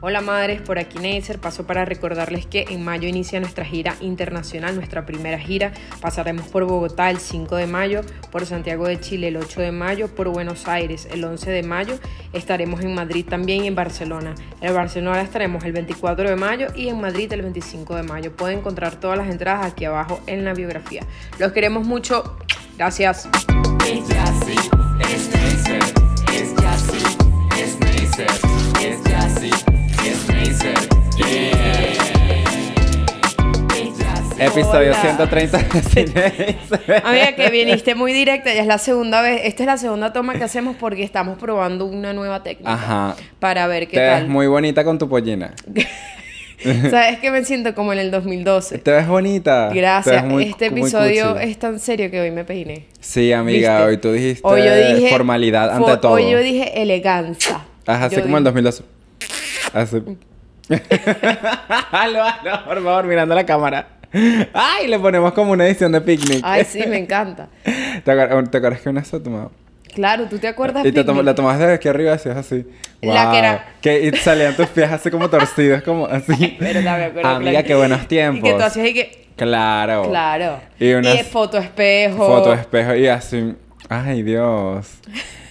Hola madres, por aquí Neisser. Paso para recordarles que en mayo inicia nuestra gira internacional, nuestra primera gira. Pasaremos por Bogotá el 5 de mayo, por Santiago de Chile el 8 de mayo, por Buenos Aires el 11 de mayo. Estaremos en Madrid también y en Barcelona. En Barcelona estaremos el 24 de mayo y en Madrid el 25 de mayo. Pueden encontrar todas las entradas aquí abajo en la biografía. Los queremos mucho. Gracias. Episodio 130 Amiga, que viniste muy directa, ya es la segunda vez. Esta es la segunda toma que hacemos porque estamos probando una nueva técnica. Ajá. Para ver qué tal Te Ves muy bonita con tu pollina. Sabes que me siento como en el 2012. Te ves bonita. Gracias. este episodio es tan serio que hoy me peiné. Sí, amiga, hoy tú dijiste formalidad ante todo. Hoy yo dije elegancia. Ajá, así como en el 2012. Hace... halo, por favor, mirando la cámara. ¡Ay! Le ponemos como una edición de picnic. Ay, sí, me encanta. ¿Te, acuerdas, que una se tomado? Claro, tú te acuerdas. Y te tom la tomaste desde aquí arriba, así, así. que era. Que y salían tus pies así como torcidos, como así. Pero me acuerdo. Ah, amiga, qué buenos tiempos. Y que tú hacías y que. Claro. Claro. Y, unas... y foto espejo. Foto espejo y así. Ay, Dios.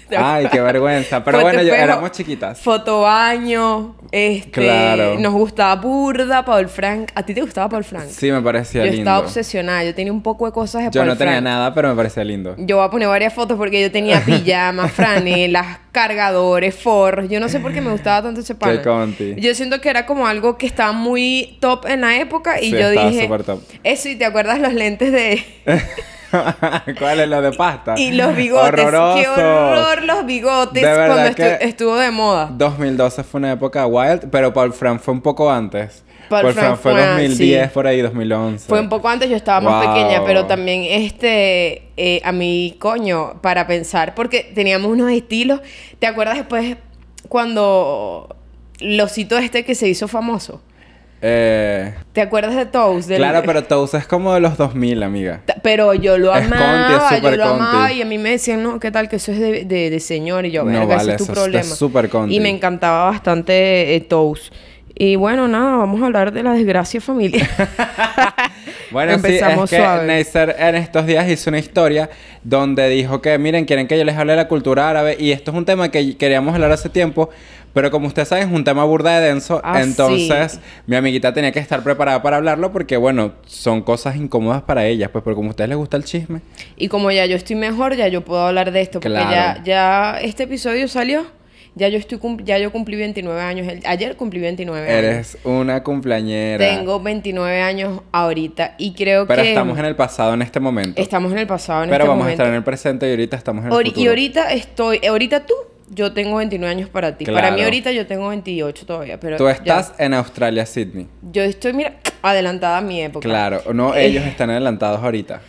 Ay, qué vergüenza. Pero bueno, yo, éramos chiquitas. baño, este, claro. nos gustaba Burda, Paul Frank. ¿A ti te gustaba Paul Frank? Sí, me parecía lindo. Yo estaba obsesionada, yo tenía un poco de cosas de yo Frank. Yo no tenía nada, pero me parecía lindo. Yo voy a poner varias fotos porque yo tenía pijamas, franelas, cargadores, forros. Yo no sé por qué me gustaba tanto ese pan. Yo siento que era como algo que estaba muy top en la época y yo dije, top. eso y te acuerdas los lentes de ¿Cuál es lo de pasta? Y los bigotes. Qué horror los bigotes cuando estuvo de moda. 2012 fue una época wild, pero Paul Fran fue un poco antes. Paul, Fran, fue 2010 por ahí, 2011. Fue un poco antes, yo estaba más pequeña, pero también este eh, a mi coño para pensar porque teníamos unos estilos. ¿Te acuerdas después cuando Lo citó este que se hizo famoso? Eh, ¿Te acuerdas de Toast? Claro, pero Toast es como de los 2000, amiga. Pero yo lo amaba, yo lo amaba y a mí me decían, no, ¿qué tal? Que eso es de, de, señor y yo, es tu eso problema. Y me encantaba bastante eh, Y bueno, nada, vamos a hablar de la desgracia familiar. bueno, Empezamos sí, es en estos días hizo una historia donde dijo que, miren, quieren que yo les hable de la cultura árabe y esto es un tema que queríamos hablar hace tiempo, pero como ustedes saben, es un tema burda de denso. Ah, entonces, mi amiguita tenía que estar preparada para hablarlo porque, bueno, son cosas incómodas para ella, Pues, pero como a ustedes les gusta el chisme. Y como ya yo estoy mejor, ya yo puedo hablar de esto. Porque ya, ya este episodio salió. Ya yo, estoy ya yo cumplí 29 años. ayer cumplí 29 años. Eres una cumpleañera. Tengo 29 años ahorita y creo Pero que... Pero estamos en el pasado en este momento. Estamos en el pasado en este momento. Pero vamos a estar en el presente y ahorita estamos en el futuro. Y ahorita estoy... Ahorita tú yo tengo 29 años para ti. Para mí ahorita yo tengo 28 todavía, pero... Tú estás en Australia, Sydney. Yo estoy, mira, adelantada a mi época. Claro, no, eh. ellos están adelantados ahorita.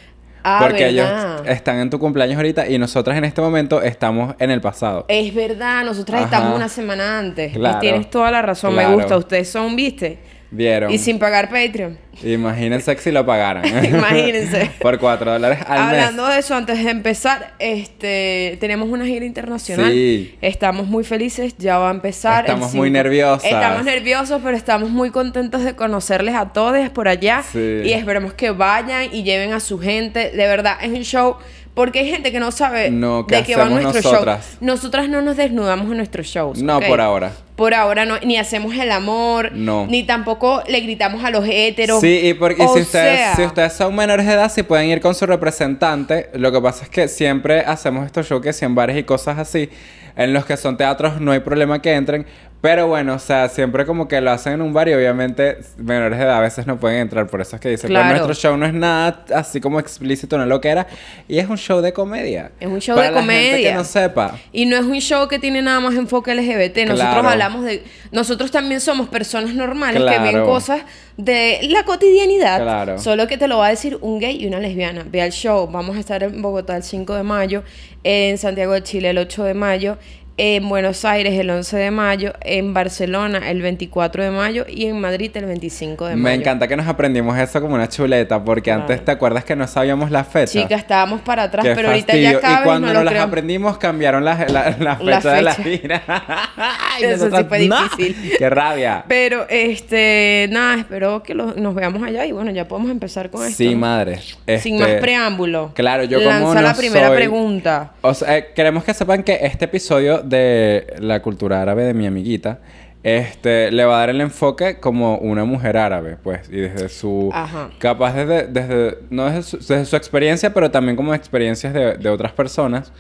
Ah, porque ellos están en tu cumpleaños ahorita y nosotras en este momento estamos en el pasado. Es verdad, nosotras estamos una semana antes. Y tienes toda la razón, me gusta. Ustedes son, viste Vieron. Y sin pagar Patreon. Imagínense que si lo pagaran. Imagínense. Por 4 dólares al Hablando mes. Hablando de eso, antes de empezar, este, tenemos una gira internacional. Sí. Estamos muy felices, ya va a empezar. Estamos muy nerviosos. Estamos nerviosos, pero estamos muy contentos de conocerles a todos por allá. Y esperemos que vayan y lleven a su gente. De verdad, es un show porque hay gente que no sabe de qué va nuestro show. Nosotras no nos desnudamos en nuestros shows. No, por ahora. Por ahora no, ni hacemos el amor, no. ni tampoco le gritamos a los héteros. Sí, y porque si, ustedes, si son menores de edad, si pueden ir con su representante. Lo que pasa es que siempre hacemos estos shows que si en bares y cosas así. En los que son teatros no hay problema que entren, pero bueno, o sea, siempre como que lo hacen en un bar y obviamente menores de edad a veces no pueden entrar. Por eso es que dicen, nuestro show no es nada así como explícito, no es lo que era. Y es un show de comedia. Es un show para de la comedia. Gente que no sepa. Y no es un show que tiene nada más enfoque LGBT. Nosotros hablamos de... Nosotros también somos personas normales que ven cosas de la cotidianidad. Solo que te lo va a decir un gay y una lesbiana. Ve al show. Vamos a estar en Bogotá el 5 de mayo, en Santiago de Chile el 8 de mayo en Buenos Aires el 11 de mayo, en Barcelona el 24 de mayo y en Madrid el 25 de mayo. Me encanta que nos aprendimos eso como una chuleta, porque antes te acuerdas que no sabíamos las fechas. Chicas, estábamos para atrás, pero ahorita ya cabe Y cuando nos las aprendimos, cambiaron las la, fechas fecha. de las eso sí fue difícil. ¡Qué rabia! Pero, este, nada, espero que nos veamos allá y bueno, ya podemos empezar con esto. Sí, madre. Sin este, más preámbulo. Claro, yo como la primera pregunta. O sea, eh, queremos que sepan que este episodio de la cultura árabe de mi amiguita, este, le va a dar el enfoque como una mujer árabe, pues, y desde su, capaz desde, no desde su, experiencia, pero también como experiencias de, de otras personas.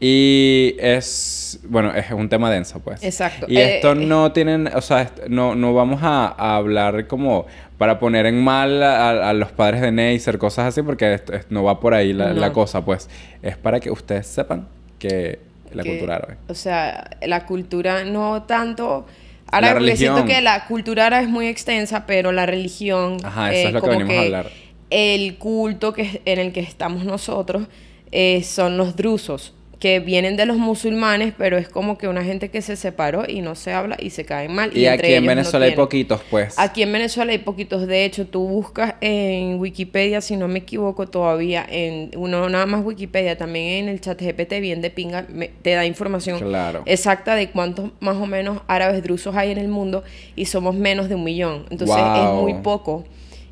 Y es, bueno, es un tema denso, pues. Exacto. Y eh, esto eh, no tienen, o sea, no, no vamos a, hablar como para poner en mal a, los padres de Ney hacer cosas así, porque esto, no va por ahí la cosa, pues. Es para que ustedes sepan que la cultura árabe. O sea, la cultura no tanto... Ahora la siento que la cultura árabe es muy extensa, pero la religión... Ajá, eso eh, es lo que venimos a hablar. El culto que, en el que estamos nosotros eh, son los drusos que vienen de los musulmanes, pero es como que una gente que se separó y no se habla y se caen mal. Y, aquí en Venezuela hay poquitos, pues. Aquí en Venezuela hay poquitos. De hecho, tú buscas en Wikipedia, si no me equivoco todavía, en uno nada más Wikipedia, también en el chat GPT, bien de pinga, te da información exacta de cuántos más o menos árabes drusos hay en el mundo y somos menos de un millón. Entonces es muy poco.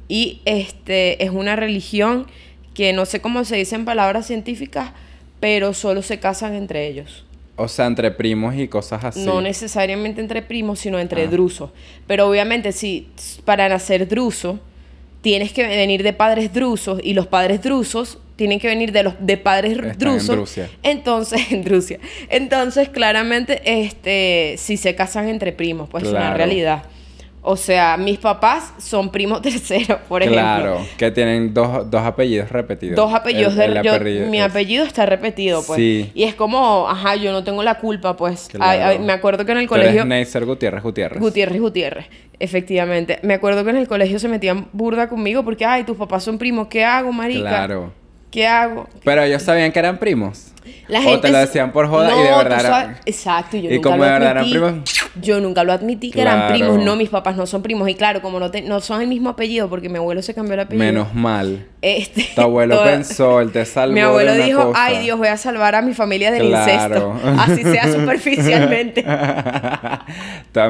Y este es una religión que no sé cómo se dice en palabras científicas, pero solo se casan entre ellos. O sea, entre primos y cosas así. No necesariamente entre primos, sino entre ah. drusos. Pero obviamente, si para nacer druso, tienes que venir de padres drusos y los padres drusos tienen que venir de los de padres drusos. En entonces, en Rusia. Entonces, claramente, este, si se casan entre primos, pues es una realidad. O sea, mis papás son primos terceros, por ejemplo. Claro, que tienen dos, apellidos repetidos. Dos apellidos. del, de, mi apellido está repetido, pues. Sí. Y es como, ajá, yo no tengo la culpa, pues. me acuerdo que en el colegio... Neisser Gutiérrez Gutiérrez. Gutiérrez Gutiérrez, efectivamente. Me acuerdo que en el colegio se metían burda conmigo porque, ay, tus papás son primos, ¿qué hago, marica? Claro. ¿Qué hago? Pero ellos sabían que eran primos o te lo decían por joda y de verdad Exacto, yo nunca lo admití, Yo nunca lo admití que eran primos. No, mis papás no son primos. Y claro, como no, son el mismo apellido, porque mi abuelo se cambió el apellido. Menos mal. Este, tu abuelo pensó, él te salvó. Mi abuelo dijo, ay Dios, voy a salvar a mi familia del incesto. Así sea superficialmente.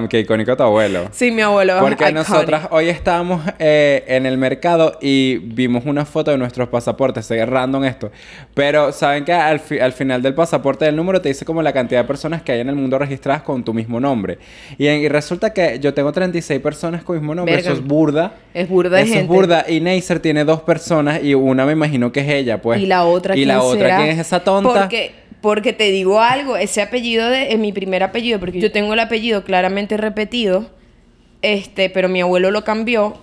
qué icónico tu abuelo. Sí, mi abuelo. Porque nosotras hoy estábamos eh, en el mercado y vimos una foto de nuestros pasaportes. Se random esto. Pero saben qué? al final al final del pasaporte del número te dice como la cantidad de personas que hay en el mundo registradas con tu mismo nombre. Y, resulta que yo tengo 36 personas con el mismo nombre. Eso es burda. Es burda Eso es burda. Y Neisser tiene dos personas y una me imagino que es ella, pues. Y la otra, ¿quién Y la otra, ¿quién es esa tonta? Porque... Porque te digo algo, ese apellido de, es mi primer apellido, porque yo tengo el apellido claramente repetido, este, pero mi abuelo lo cambió.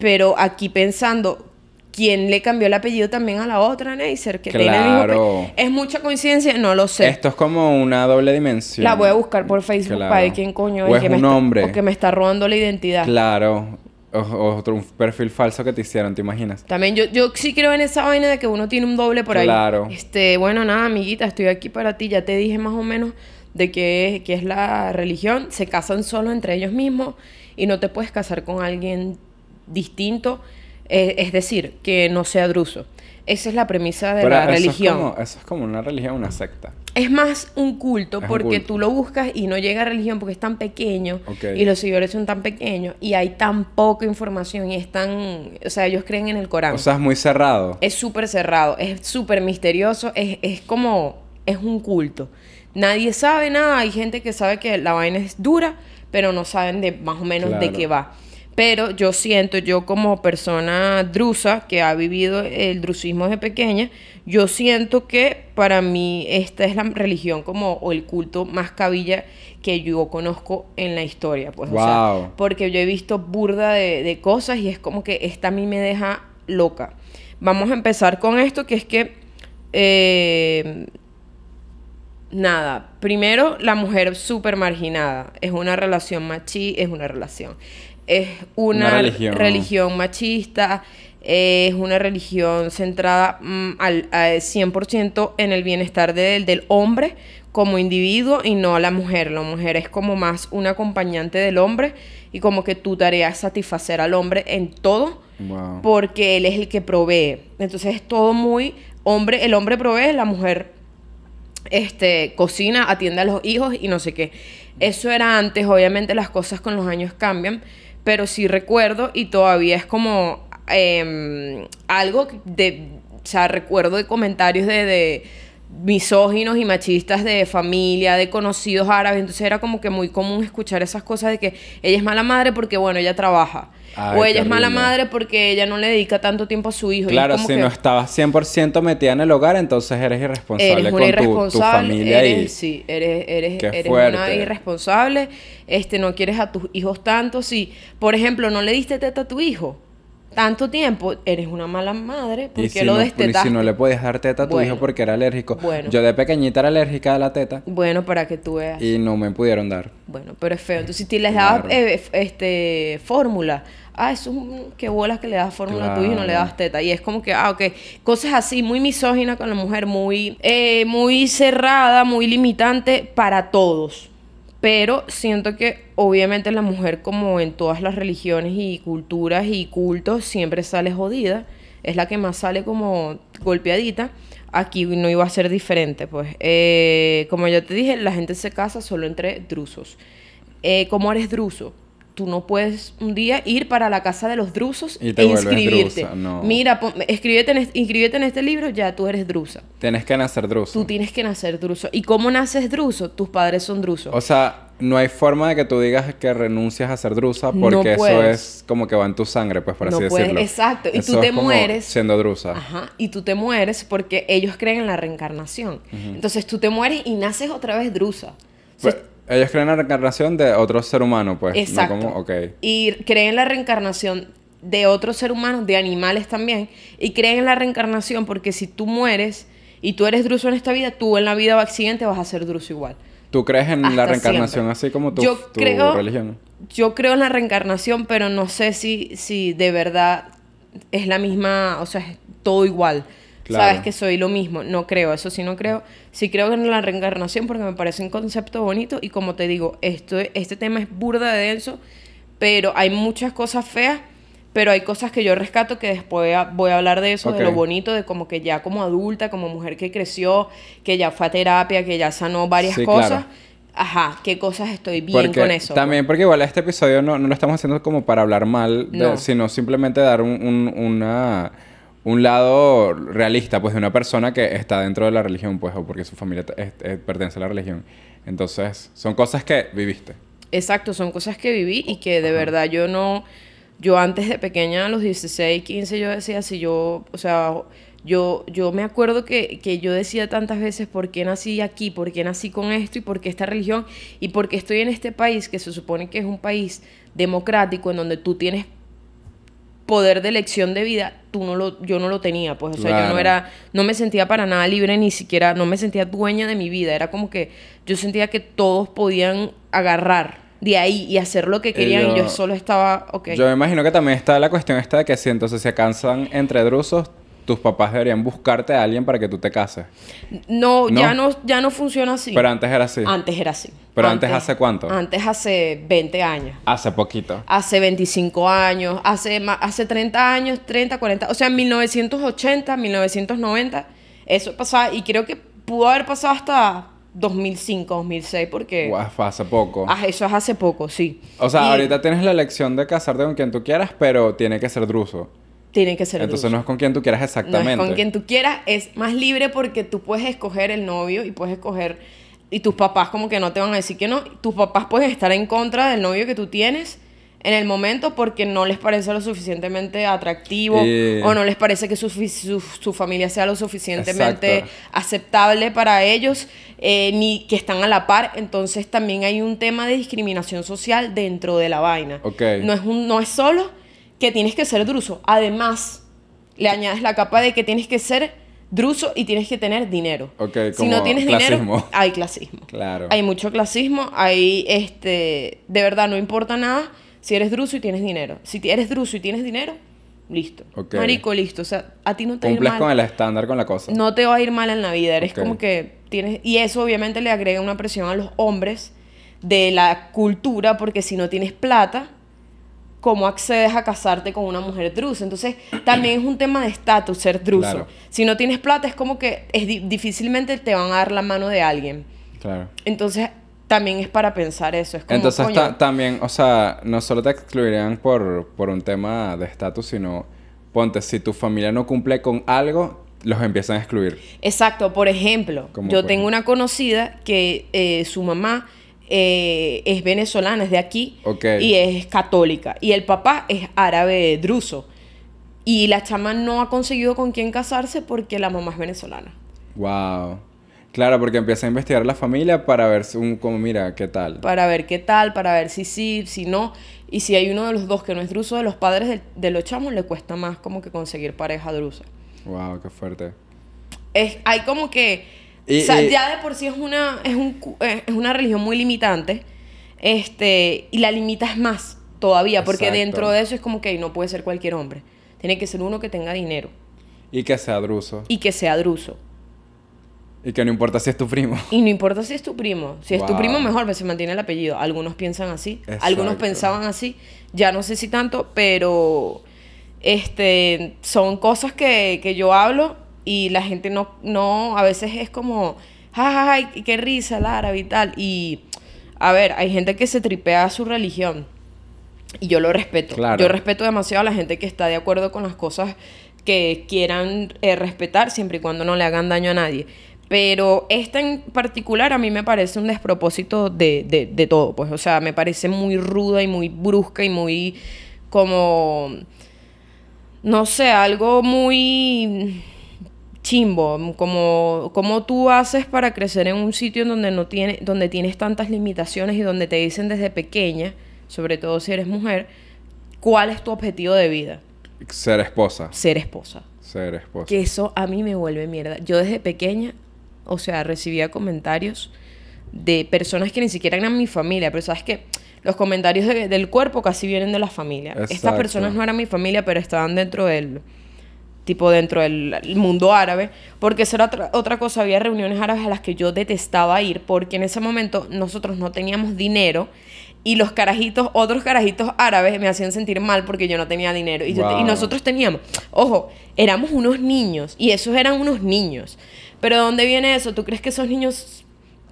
Pero aquí pensando, quién le cambió el apellido también a la otra, Neisser, que tiene el mismo ¿Es mucha coincidencia? No lo sé. Esto es como una doble dimensión. La voy a buscar por Facebook para ver quién coño o es, que un hombre. Está, me está robando la identidad. Claro. O, otro un perfil falso que te hicieron, ¿te imaginas? También yo, yo sí creo en esa vaina de que uno tiene un doble por ahí. Claro. Este, bueno, nada, amiguita, estoy aquí para ti. Ya te dije más o menos de qué es la religión. Se casan solo entre ellos mismos y no te puedes casar con alguien distinto eh, es decir, que no sea druso. Esa es la premisa de la religión. Es como, eso es como una religión, una secta. Es más un culto porque tú lo buscas y no llega a religión porque es tan pequeño y los seguidores son tan pequeños y hay tan poca información y es O sea, ellos creen en el Corán. O sea, es muy cerrado. Es súper cerrado, es súper misterioso, es, como... es un culto. Nadie sabe nada, hay gente que sabe que la vaina es dura, pero no saben de más o menos de qué va. Pero yo siento, yo como persona drusa que ha vivido el drusismo desde pequeña, yo siento que para mí esta es la religión como o el culto más cabilla que yo conozco en la historia. Pues, porque yo he visto burda de, cosas y es como que esta a mí me deja loca. Vamos a empezar con esto, que es que... Eh, nada, primero la mujer súper marginada, es una relación machi, es una relación es una, religión. machista, es una religión centrada mm, al, 100% en el bienestar del hombre como individuo y no a la mujer. La mujer es como más un acompañante del hombre y como que tu tarea es satisfacer al hombre en todo porque él es el que provee. Entonces es todo muy hombre, el hombre provee, la mujer este, cocina, atiende a los hijos y no sé qué. Eso era antes, obviamente las cosas con los años cambian, pero sí recuerdo y todavía es como em, algo de, o sea, recuerdo de comentarios de misóginos y machistas de familia, de conocidos árabes, entonces era como que muy común escuchar esas cosas de que ella es mala madre porque, bueno, ella trabaja. o ella es mala madre porque ella no le dedica tanto tiempo a su hijo. Claro, si no estabas 100% metida en el hogar, entonces eres irresponsable con irresponsable, tu, familia. Sí, eres, una irresponsable, este, no quieres a tus hijos tanto. Si, por ejemplo, no le diste teta a tu hijo, tanto tiempo, eres una mala madre, porque lo no, Y si no le puedes dar teta a tu hijo porque era alérgico. Yo de pequeñita era alérgica a la teta. Bueno, para que tú veas. Y no me pudieron dar. Bueno, pero es feo. Entonces, si les dabas eh, este, fórmula, ah, eso es un, qué bolas que le das fórmula a tu hijo y no le das teta. Y es como que, ah, ok, cosas así, muy misóginas con la mujer, muy, eh, muy cerrada, muy limitante para todos pero siento que obviamente la mujer como en todas las religiones y culturas y cultos siempre sale jodida, es la que más sale como golpeadita, aquí no iba a ser diferente, pues eh, como ya te dije, la gente se casa solo entre drusos. Eh, ¿Cómo eres druso? tú no puedes un día ir para la casa de los drusos y e inscribirte. no. Mira, inscríbete en este libro, ya tú eres drusa. Tienes que nacer druso. Tú tienes que nacer druso. ¿Y cómo naces druso? Tus padres son drusos. O sea, no hay forma de que tú digas que renuncias a ser drusa porque eso es como que va en tu sangre, pues para así puedes. decirlo. Exacto, y tú te mueres siendo drusa. Ajá, y tú te mueres porque ellos creen en la reencarnación. Entonces tú te mueres y naces otra vez drusa. Pues, ellos creen en la reencarnación de otro ser humano, pues. Exacto. Y creen en la reencarnación de otros ser humanos, de animales también. Y creen en la reencarnación porque si tú mueres y tú eres druso en esta vida, tú en la vida o accidente vas a ser druso igual. ¿Tú crees en la reencarnación así como tu, yo creo, religión? Yo creo en la reencarnación, pero no sé si, si de verdad es la misma, o sea, es todo igual. Sabes que soy lo mismo. No creo, eso sí no creo. Sí creo en la reencarnación porque me parece un concepto bonito y como te digo, esto, este tema es burda de denso, pero hay muchas cosas feas, pero hay cosas que yo rescato que después voy a hablar de eso, de lo bonito, de como que ya como adulta, como mujer que creció, que ya fue a terapia, que ya sanó varias cosas. ajá, qué cosas estoy bien con eso. También, porque igual este episodio no, lo estamos haciendo como para hablar mal, sino simplemente dar un, una un lado realista, pues, de una persona que está dentro de la religión, pues, o porque su familia pertenece a la religión. Entonces, son cosas que viviste. Exacto, son cosas que viví y que de verdad yo no... Yo antes de pequeña, a los 16, 15, yo decía, si yo, o sea, yo, yo me acuerdo que, que, yo decía tantas veces por qué nací aquí, por qué nací con esto y por qué esta religión y por qué estoy en este país que se supone que es un país democrático en donde tú tienes poder de elección de vida, tú no lo, yo no lo tenía, pues, o sea, yo no era, no me sentía para nada libre, ni siquiera, no me sentía dueña de mi vida, era como que yo sentía que todos podían agarrar de ahí y hacer lo que eh, querían y yo, solo estaba, ok. Yo me imagino que también está la cuestión esta de que si entonces se cansan entre drusos, tus papás deberían buscarte a alguien para que tú te cases. No, ya no ya no funciona así. Pero antes era así. Antes era así. Pero antes, hace cuánto? Antes hace 20 años. Hace poquito. Hace 25 años, hace hace 30 años, 30, 40, o sea, en 1980, 1990 eso pasaba y creo que pudo haber pasado hasta 2005, 2006, porque... hace poco. Ah, eso es hace poco, sí. O sea, ahorita tienes la elección de casarte con quien tú quieras, pero tiene que ser druso tiene que ser Entonces no es con quien tú quieras exactamente. No es con quien tú quieras, es más libre porque tú puedes escoger el novio y puedes escoger y tus papás como que no te van a decir que no, tus papás pueden estar en contra del novio que tú tienes en el momento porque no les parece lo suficientemente atractivo o no les parece que su, familia sea lo suficientemente aceptable para ellos, eh, ni que están a la par. Entonces también hay un tema de discriminación social dentro de la vaina. Okay. No, es un, no es solo que tienes que ser druso. Además, le añades la capa de que tienes que ser druso y tienes que tener dinero. Ok, si no tienes dinero, hay clasismo. Claro. Hay mucho clasismo, hay este, de verdad no importa nada si eres druso y tienes dinero. Si eres druso y tienes dinero, listo. Ok. Marico, listo, o sea, a ti no te va a ir mal. con el estándar con la cosa. No te va a ir mal en la vida, eres como que tienes y eso obviamente le agrega una presión a los hombres de la cultura porque si no tienes plata, cómo accedes a casarte con una mujer drusa. Entonces, también es un tema de estatus ser druso. Si no tienes plata, es como que es difícilmente te van a dar la mano de alguien. Claro. Entonces, también es para pensar eso. Entonces, también, o sea, no solo te excluirían por, un tema de estatus, sino, ponte, si tu familia no cumple con algo, los empiezan a excluir. Exacto. Por ejemplo, yo tengo una conocida que eh, su mamá eh, es venezolana, es de aquí, y es católica. Y el papá es árabe druso. Y la chama no ha conseguido con quién casarse porque la mamá es venezolana. Wow. Claro, porque empieza a investigar la familia para ver un, como, mira, qué tal. Para ver qué tal, para ver si sí, si no. Y si hay uno de los dos que no es druso, de los padres de, los chamos le cuesta más como que conseguir pareja drusa. Wow, qué fuerte. Es, hay como que o ya de por sí es una, eh, es, una religión muy limitante. Este, y la limitas más todavía, porque dentro de eso es como que no puede ser cualquier hombre. Tiene que ser uno que tenga dinero. Y que sea druso. Y que sea druso. Y que no importa si es tu primo. Y no importa si es tu primo. Si es tu primo, mejor, pero pues, se mantiene el apellido. Algunos piensan así. Algunos pensaban así. Ya no sé si tanto, pero este, son cosas que, que yo hablo y la gente no, no, a veces es como, jajaja, ja, ja, qué risa, árabe y tal. Y, a ver, hay gente que se tripea a su religión. Y yo lo respeto. Yo respeto demasiado a la gente que está de acuerdo con las cosas que quieran eh, respetar siempre y cuando no le hagan daño a nadie. Pero esta en particular a mí me parece un despropósito de, de todo. Pues, o sea, me parece muy ruda y muy brusca y muy como, no sé, algo muy chimbo, como, tú haces para crecer en un sitio donde, no tiene, donde tienes tantas limitaciones y donde te dicen desde pequeña, sobre todo si eres mujer, cuál es tu objetivo de vida. Ser esposa. Ser esposa. Ser esposa. Que eso a mí me vuelve mierda. Yo desde pequeña, o sea, recibía comentarios de personas que ni siquiera eran mi familia, pero sabes que los comentarios del cuerpo casi vienen de la familia. Estas personas no eran mi familia, pero estaban dentro de él tipo dentro del mundo árabe, porque eso era otra, cosa, había reuniones árabes a las que yo detestaba ir, porque en ese momento nosotros no teníamos dinero y los carajitos, otros carajitos árabes me hacían sentir mal porque yo no tenía dinero. Y, y, nosotros teníamos, ojo, éramos unos niños y esos eran unos niños. Pero ¿dónde viene eso? ¿Tú crees que esos niños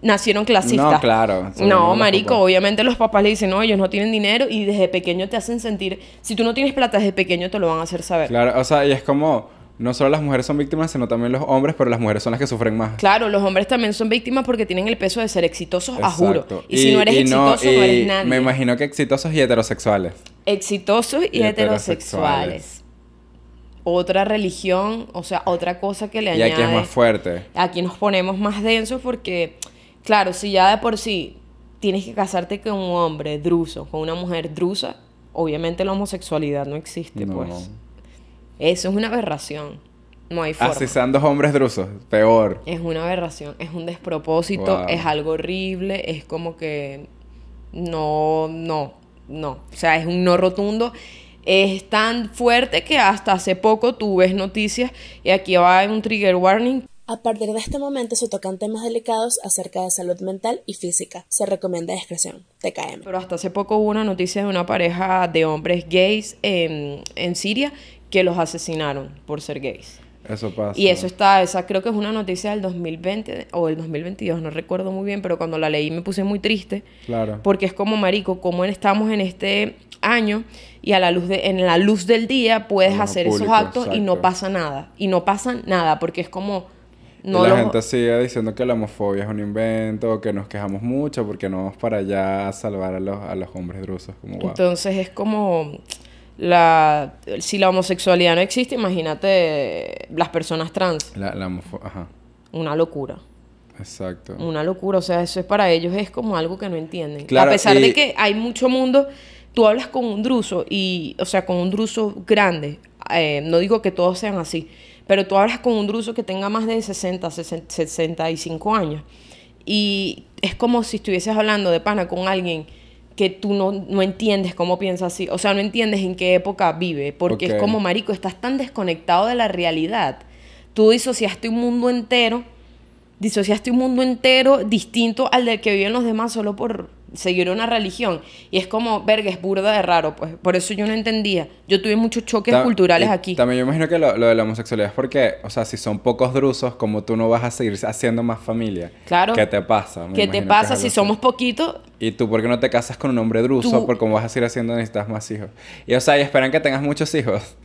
nacieron clasistas. No, claro. No, marico, obviamente los papás le dicen, no, ellos no tienen dinero y desde pequeño te hacen sentir, si tú no tienes plata desde pequeño te lo van a hacer saber. Claro, o sea, y es como, no solo las mujeres son víctimas, sino también los hombres, pero las mujeres son las que sufren más. Claro, los hombres también son víctimas porque tienen el peso de ser exitosos, a juro. Y, si no eres exitoso, no, eres Me imagino que exitosos y heterosexuales. Exitosos y, heterosexuales. Otra religión, o sea, otra cosa que le añade. Y aquí es más fuerte. Aquí nos ponemos más densos porque Claro, si ya de por sí tienes que casarte con un hombre druso, con una mujer drusa, obviamente la homosexualidad no existe, pues. Eso es una aberración. No hay ah, forma. sean dos hombres drusos, peor. Es una aberración, es un despropósito, es algo horrible, es como que no, no, no. O sea, es un no rotundo. Es tan fuerte que hasta hace poco tú ves noticias y aquí va un trigger warning a partir de este momento se tocan temas delicados acerca de salud mental y física. Se recomienda discreción. TKM. Pero hasta hace poco hubo una noticia de una pareja de hombres gays en, Siria que los asesinaron por ser gays. Eso pasa. Y eso está, esa creo que es una noticia del 2020 o del 2022, no recuerdo muy bien, pero cuando la leí me puse muy triste. Claro. Porque es como, marico, como estamos en este año y a la luz de, en la luz del día puedes hacer esos actos y no pasa nada. Y no pasa nada porque es como la gente sigue diciendo que la homofobia es un invento, que nos quejamos mucho porque no vamos para allá a salvar a los, hombres drusos. Como, Entonces es como la si la homosexualidad no existe, imagínate las personas trans. La, la Ajá. Una locura. Exacto. Una locura, o sea, eso es para ellos es como algo que no entienden. a pesar de que hay mucho mundo, tú hablas con un druso y, o sea, con un druso grande, eh, no digo que todos sean así, pero tú hablas con un druso que tenga más de 60, 60 65 años y es como si estuvieses hablando de pana con alguien que tú no, entiendes cómo piensa así, o sea, no entiendes en qué época vive, porque es como, marico, estás tan desconectado de la realidad. Tú disociaste un mundo entero, disociaste un mundo entero distinto al del que viven los demás solo por, seguir una religión. Y es como, verga, es burda de raro, pues. Por eso yo no entendía. Yo tuve muchos choques culturales aquí. También yo imagino que lo, de la homosexualidad es porque, o sea, si son pocos drusos, como tú no vas a seguir haciendo más familia. Claro. ¿Qué te pasa? ¿Qué te pasa si somos poquitos? Y tú, ¿por qué no te casas con un hombre druso? Porque como vas a seguir haciendo necesitas más hijos. Y, o sea, y esperan que tengas muchos hijos.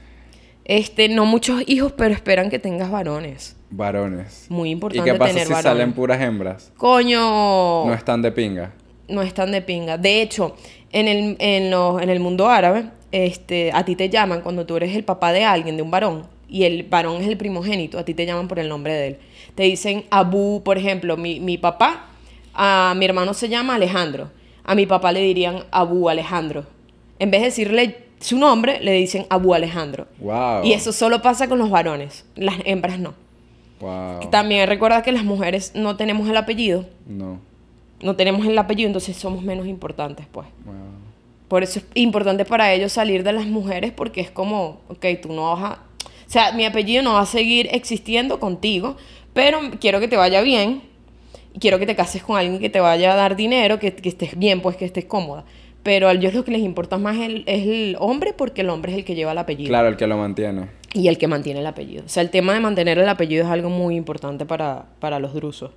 Este, no muchos hijos, pero esperan que tengas varones. Varones. Muy importante. ¿Y qué pasa si salen puras hembras? Coño. No están de pinga no están de pinga. De hecho, en el, mundo árabe, este, a ti te llaman cuando tú eres el papá de alguien, de un varón, y el varón es el primogénito, a ti te llaman por el nombre de él. Te dicen Abu, por ejemplo, mi, papá, a mi hermano se llama Alejandro. A mi papá le dirían Abu Alejandro. En vez de decirle su nombre, le dicen Abu Alejandro. Y eso solo pasa con los varones, las hembras no. También recuerda que las mujeres no tenemos el apellido. No no tenemos el apellido, entonces somos menos importantes, pues. Por eso es importante para ellos salir de las mujeres porque es como, ok, tú no vas a... O sea, mi apellido no va a seguir existiendo contigo, pero quiero que te vaya bien, quiero que te cases con alguien que te vaya a dar dinero, que, estés bien, pues que estés cómoda. Pero a ellos lo que les importa más es el hombre porque el hombre es el que lleva el apellido. Claro, el que lo mantiene. Y el que mantiene el apellido. O sea, el tema de mantener el apellido es algo muy importante para, para los drusos.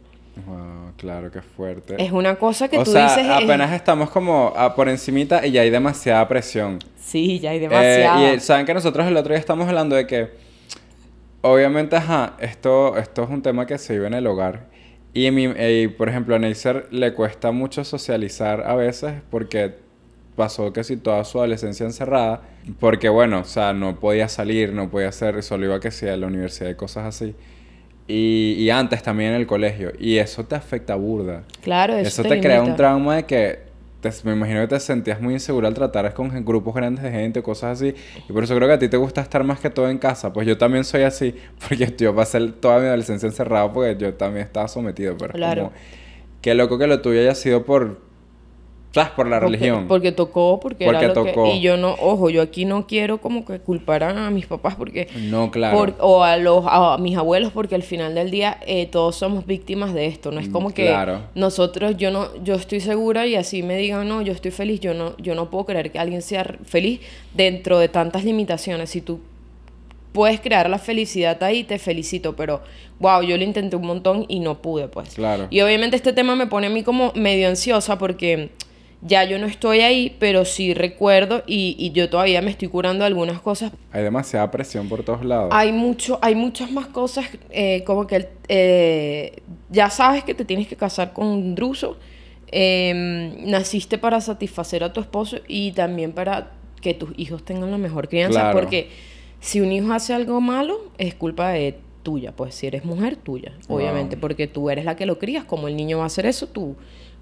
Wow, claro, qué fuerte. Es una cosa que tú dices. Apenas estamos como a, ah, por encimita y ya hay demasiada presión. Sí, ya hay eh, demasiada. Eh, y saben que nosotros el otro día estamos hablando de que, obviamente, ajá, esto, esto es un tema que se vive en el hogar. Y, mi, por ejemplo, a Neisser le cuesta mucho socializar a veces porque pasó casi toda su adolescencia encerrada. Porque, bueno, o sea, no podía salir, no podía hacer, solo iba que sea en la universidad y cosas así. Y, y, antes también en el colegio. Y eso te afecta burda. Claro, eso, eso te, crea un trauma de que te, me imagino que te sentías muy insegura al tratar con grupos grandes de gente, o cosas así. Y por eso creo que a ti te gusta estar más que todo en casa. Pues yo también soy así, porque yo pasé toda mi adolescencia encerrado porque yo también estaba sometido. Pero claro. qué loco que lo tuyo haya sido por por la religión. Porque tocó, porque, era lo tocó. y yo no, ojo, yo aquí no quiero como que culpar a mis papás porque... No, claro. o a, los, a mis abuelos porque al final del día eh, todos somos víctimas de esto. No es mm, como que nosotros, yo no, yo estoy segura y así me digan, no, yo estoy feliz, yo no, yo no puedo creer que alguien sea feliz dentro de tantas limitaciones. Si tú puedes crear la felicidad ahí, te felicito, pero wow, yo lo intenté un montón y no pude, pues. Claro. Y obviamente este tema me pone a mí como medio ansiosa porque ya yo no estoy ahí, pero sí recuerdo y, yo todavía me estoy curando algunas cosas. Hay demasiada presión por todos lados. Hay mucho, hay muchas más cosas, eh, como que eh, ya sabes que te tienes que casar con un druso, em, naciste para satisfacer a tu esposo y también para que tus hijos tengan la mejor crianza, porque si un hijo hace algo malo, es culpa de tuya, pues si eres mujer, tuya, obviamente, porque tú eres la que lo crías, como el niño va a hacer eso, tú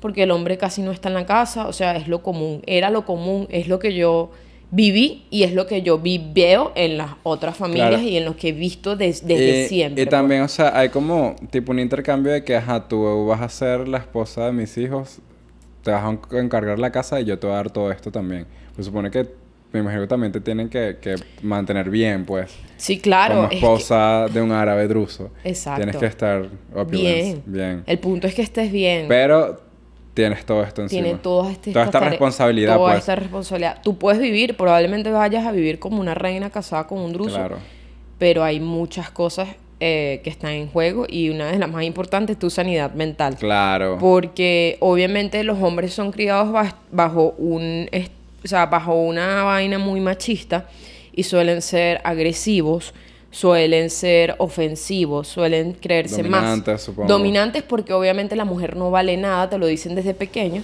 porque el hombre casi no está en la casa, o sea, es lo común, era lo común, es lo que yo viví y es lo que yo vi, veo en las otras familias y en los que he visto desde eh, siempre. Y pues. también, o sea, hay como tipo un intercambio de que, ajá, tú vas a ser la esposa de mis hijos, te vas a encargar la casa y yo te voy a dar todo esto también. Se supone que me imagino que también te tienen que, que mantener bien, pues. Sí, claro. Como esposa de un árabe druso. Exacto. Tienes que estar bien. bien. El punto es que estés bien. Pero tienes todo esto encima. Tiene toda esta responsabilidad. Toda pues. esta responsabilidad. Tú puedes vivir, probablemente vayas a vivir como una reina casada con un druso. Claro. Pero hay muchas cosas eh, que están en juego y una de las más importantes es tu sanidad mental. Claro. Porque obviamente los hombres son criados bajo un, o sea, bajo una vaina muy machista y suelen ser agresivos suelen ser ofensivos, suelen creerse dominantes, más supongo. dominantes porque obviamente la mujer no vale nada, te lo dicen desde pequeño.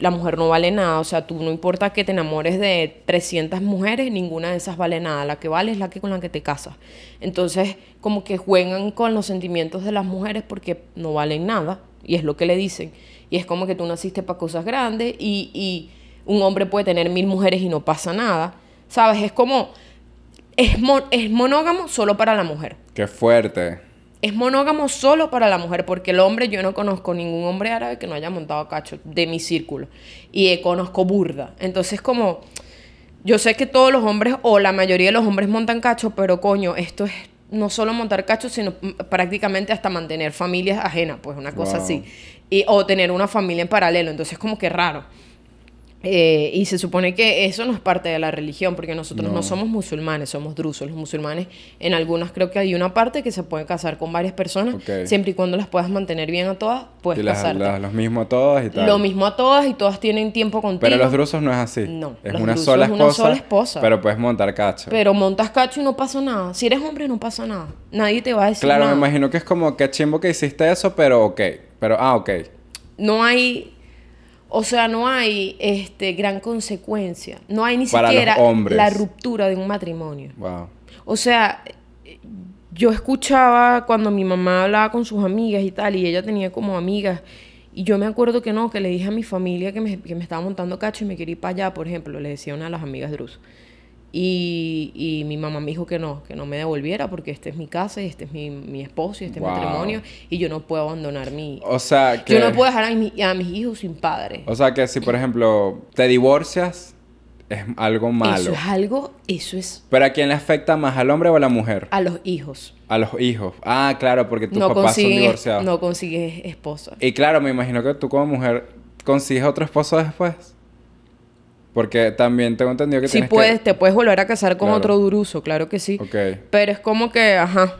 La mujer no vale nada, o sea, tú no importa que te enamores de 300 mujeres, ninguna de esas vale nada, la que vale es la que con la que te casas. Entonces, como que juegan con los sentimientos de las mujeres porque no valen nada, y es lo que le dicen. Y es como que tú naciste para cosas grandes y, y un hombre puede tener mil mujeres y no pasa nada, ¿sabes? Es como, es, monógamo solo para la mujer. Qué fuerte. Es monógamo solo para la mujer, porque el hombre, yo no conozco ningún hombre árabe que no haya montado cacho de mi círculo. Y eh, conozco burda. Entonces, como, yo sé que todos los hombres, o la mayoría de los hombres montan cacho, pero coño, esto es no solo montar cacho, sino mm, prácticamente hasta mantener familias ajenas, pues una cosa así. o tener una familia en paralelo. Entonces, como que raro. Eh, y se supone que eso no es parte de la religión, porque nosotros no. somos musulmanes, somos drusos. Los musulmanes, en algunas creo que hay una parte que se puede casar con varias personas, siempre y cuando las puedas mantener bien a todas, puedes las, casarte. mismo a todas Lo mismo a todas y todas tienen tiempo contigo. Pero los drusos no es así. No, es una, sola esposa, esposa. Pero puedes montar cacho. Pero montas cacho y no pasa nada. Si eres hombre, no pasa nada. Nadie te va a decir claro, nada. me imagino que es como Qué chimbo que hiciste eso, pero ok. Pero, ah, ok. No hay o sea, no hay este, gran consecuencia. No hay ni siquiera la ruptura de un matrimonio. O sea, yo escuchaba cuando mi mamá hablaba con sus amigas y tal, y ella tenía como amigas. Y yo me acuerdo que no, que le dije a mi familia que me, que me estaba montando cacho y me quería ir para allá, por ejemplo, le decía una de las amigas de Ruso. Y, y, mi mamá me dijo que no, que no me devolviera porque este es mi casa y este es mi, esposo y este es mi matrimonio y yo no puedo abandonar mi... Yo no puedo dejar a, mi, a mis hijos sin padre. O sea, que si, por ejemplo, te divorcias, es algo malo. Eso es algo, eso es... ¿Pero a quién le afecta más, al hombre o a la mujer? A los hijos. A los hijos. Ah, claro, porque tus papás son divorciados. No consigues esposa. Y claro, me imagino que tú como mujer consigues otro esposo después. Porque también tengo entendido que sí puedes, te puedes volver a casar con otro duruso, claro que sí. Pero es como que, ajá,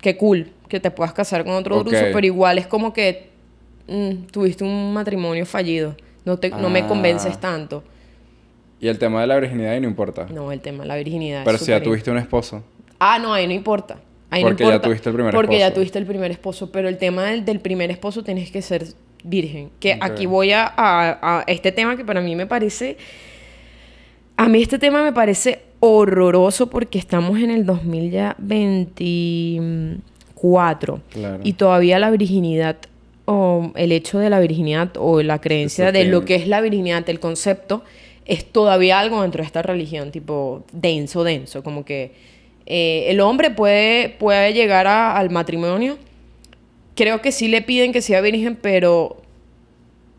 qué cool que te puedas casar con otro duruso, pero igual es como que mm, tuviste un matrimonio fallido. No, no me ah. convences tanto. Y el tema de la virginidad ahí no importa. No, el tema de la virginidad. Pero si ya tuviste un esposo. Ah, no, ahí no importa. Ahí porque no importa, ya tuviste el primer esposo. Porque ya tuviste el primer esposo. Pero el tema del primer esposo tienes que ser virgen. Que aquí voy a, a, este tema que para mí me parece. A mí este tema me parece horroroso porque estamos en el 2024 y todavía la virginidad o el hecho de la virginidad o la creencia de lo que es la virginidad, el concepto, es todavía algo dentro de esta religión, tipo denso, denso, como que eh, el hombre puede, puede llegar al matrimonio creo que sí le piden que sea virgen, pero...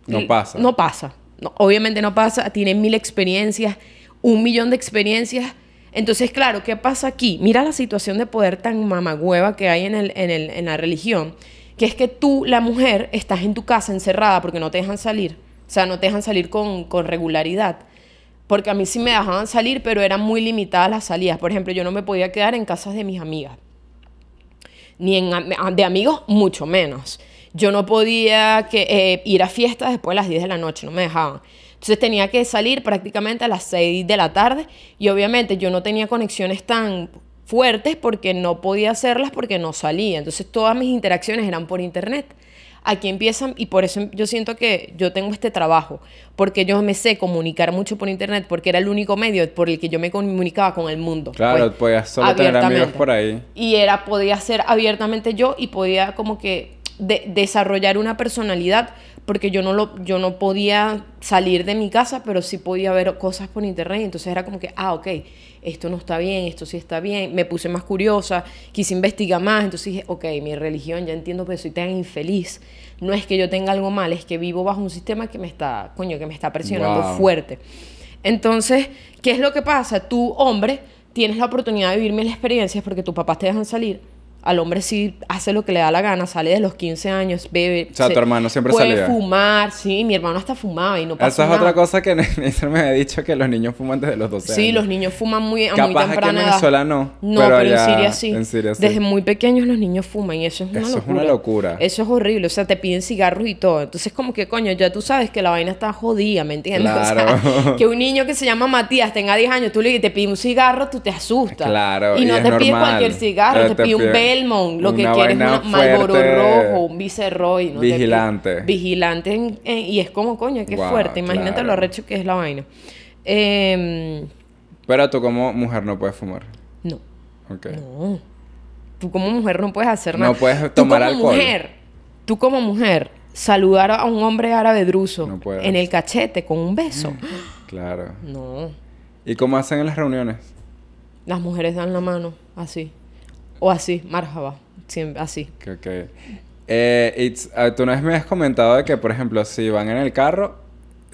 No pasa. No pasa. obviamente no pasa. Tiene mil experiencias, un millón de experiencias. Entonces, claro, ¿qué pasa aquí? Mira la situación de poder tan mamagüeva que hay en, el, en, el, en la religión, que es que tú, la mujer, estás en tu casa encerrada porque no te dejan salir. O sea, no te dejan salir con, con regularidad porque a mí sí me dejaban salir, pero eran muy limitadas las salidas. Por ejemplo, yo no me podía quedar en casas de mis amigas ni de amigos mucho menos. Yo no podía que, eh, ir a fiestas después de las 10 de la noche, no me dejaban. Entonces tenía que salir prácticamente a las 6 de la tarde y obviamente yo no tenía conexiones tan fuertes porque no podía hacerlas porque no salía. Entonces todas mis interacciones eran por internet aquí empiezan, y por eso em, yo siento que yo tengo este trabajo, porque yo me sé comunicar mucho por internet, porque era el único medio por el que yo me comunicaba con el mundo. Pues, claro, pues, podías solo tener amigos por ahí. Y era, podía ser abiertamente yo y podía como que desarrollar una personalidad porque yo no lo yo no podía salir de mi casa pero sí podía ver cosas por internet entonces era como que ah ok esto no está bien, esto sí está bien, me puse más curiosa, quise investigar más, entonces dije, ok, mi religión, ya entiendo pero pues, soy tan infeliz, no es que yo tenga algo mal, es que vivo bajo un sistema que me está, coño, que me está presionando fuerte. Entonces, ¿qué es lo que pasa? Tú, hombre, tienes la oportunidad de vivir mil experiencias porque tus papás te dejan salir al hombre sí hace lo que le da la gana, sale de los 15 años, bebe. O sea, tu hermano siempre puede fumar, sí, mi hermano hasta fumaba y no pasa eso es otra cosa que me ha dicho que los niños fuman desde los 12 sí, años. Sí, los niños fuman muy, a muy temprana en Venezuela no. No, pero, en, Siria sí. Desde muy pequeños los niños fuman y eso es una locura. Eso es horrible, o sea, te piden cigarros y todo. Entonces, como que coño, ya tú sabes que la vaina está jodida, ¿me entiendes? que un niño que se llama Matías tenga 10 años, tú le te pide un cigarro, tú te asustas. Claro. Y no te pide cualquier cigarro, te, pide un Belmont, lo que quiere es un Malboro rojo, un Viceroy. Vigilante. Vigilante. y es como, coño, qué es fuerte. Imagínate lo arrecho que es la vaina. Em, Pero tú como mujer no puedes fumar. No. No. Tú como mujer no puedes hacer nada. No puedes tomar alcohol. tú como mujer, saludar a un hombre árabe druso en el cachete con un beso. claro. No. ¿Y cómo hacen en las reuniones? Las mujeres dan la mano, así. O así, marjaba. siempre así. Ok. Eh, ah, tú una vez me has comentado de que, por ejemplo, si van en el carro,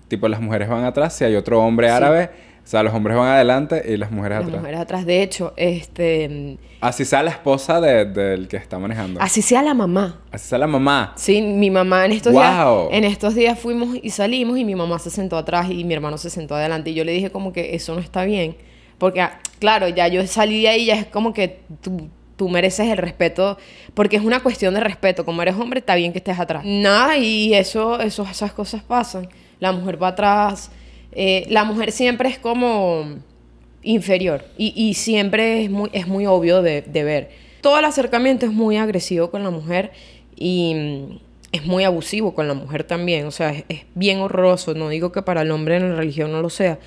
tipo las mujeres van atrás, si hay otro hombre árabe, o sea, los hombres van adelante y las mujeres atrás. Las mujeres atrás, de hecho, este... Mm, así sea la esposa del que está manejando. Así sea la mamá. Así sea la mamá. Sí, mi mamá en estos días... En estos días fuimos y salimos y mi mamá se sentó atrás y mi hermano se sentó adelante y yo le dije como que eso no está bien. Porque, ah, claro, ya yo salí de ahí, ya es como que tú mereces el respeto, porque es una cuestión de respeto. Como eres hombre, está bien que estés atrás. Nada, y eso, eso esas cosas pasan. La mujer va atrás. Eh, la mujer siempre es como inferior y, siempre es muy, es muy obvio de, ver. Todo el acercamiento es muy agresivo con la mujer y mm, es muy abusivo con la mujer también, o sea, es, es, bien horroroso, no digo que para el hombre en la religión no lo sea,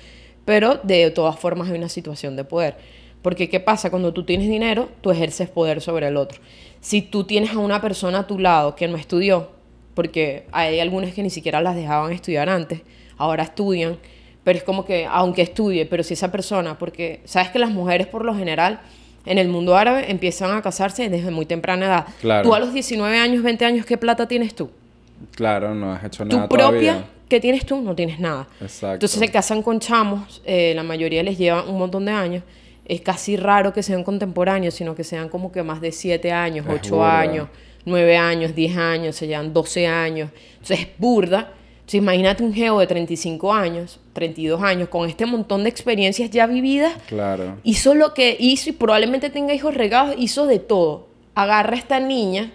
pero de todas formas hay una situación de poder. Porque ¿qué pasa? Cuando tú tienes dinero, tú ejerces poder sobre el otro. Si tú tienes a una persona a tu lado que no estudió, porque hay algunas que ni siquiera las dejaban estudiar antes, ahora estudian, pero es como que, aunque estudie, pero si esa persona, porque sabes que las mujeres por lo general en el mundo árabe empiezan a casarse desde muy temprana edad. Claro. Tú a los 19 años, 20 años, ¿qué plata tienes tú? Claro, no has hecho nada. ¿Tú propia, ¿qué tienes tú? No tienes nada. Exacto. Entonces se casan con chamos, eh, la mayoría les lleva un montón de años es casi raro que sean contemporáneos, sino que sean como que más de 7 años, 8 años, 9 años, 10 años, se llevan 12 años. Entonces es burda. imagínate un geo de 35 años, 32 años, con este montón de experiencias ya vividas. Claro. Hizo lo que hizo y probablemente tenga hijos regados, hizo de todo. Agarra a esta niña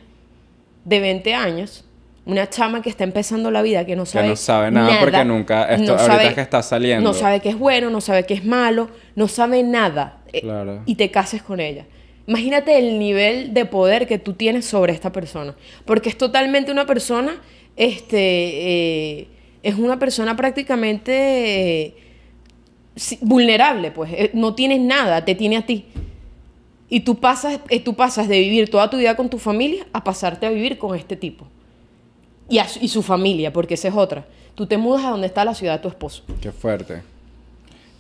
de 20 años una chama que está empezando la vida, que no sabe. Que no sabe nada, porque nunca. Esto, no que está saliendo. No sabe qué es bueno, no sabe qué es malo, no sabe nada. Eh, y te cases con ella. Imagínate el nivel de poder que tú tienes sobre esta persona. Porque es totalmente una persona. Este. Eh, es una persona prácticamente. Eh, vulnerable, pues. no tienes nada, te tiene a ti. Y tú pasas, tú pasas de vivir toda tu vida con tu familia a pasarte a vivir con este tipo y, su, familia, porque esa es otra. Tú te mudas a donde está la ciudad de tu esposo. Qué fuerte.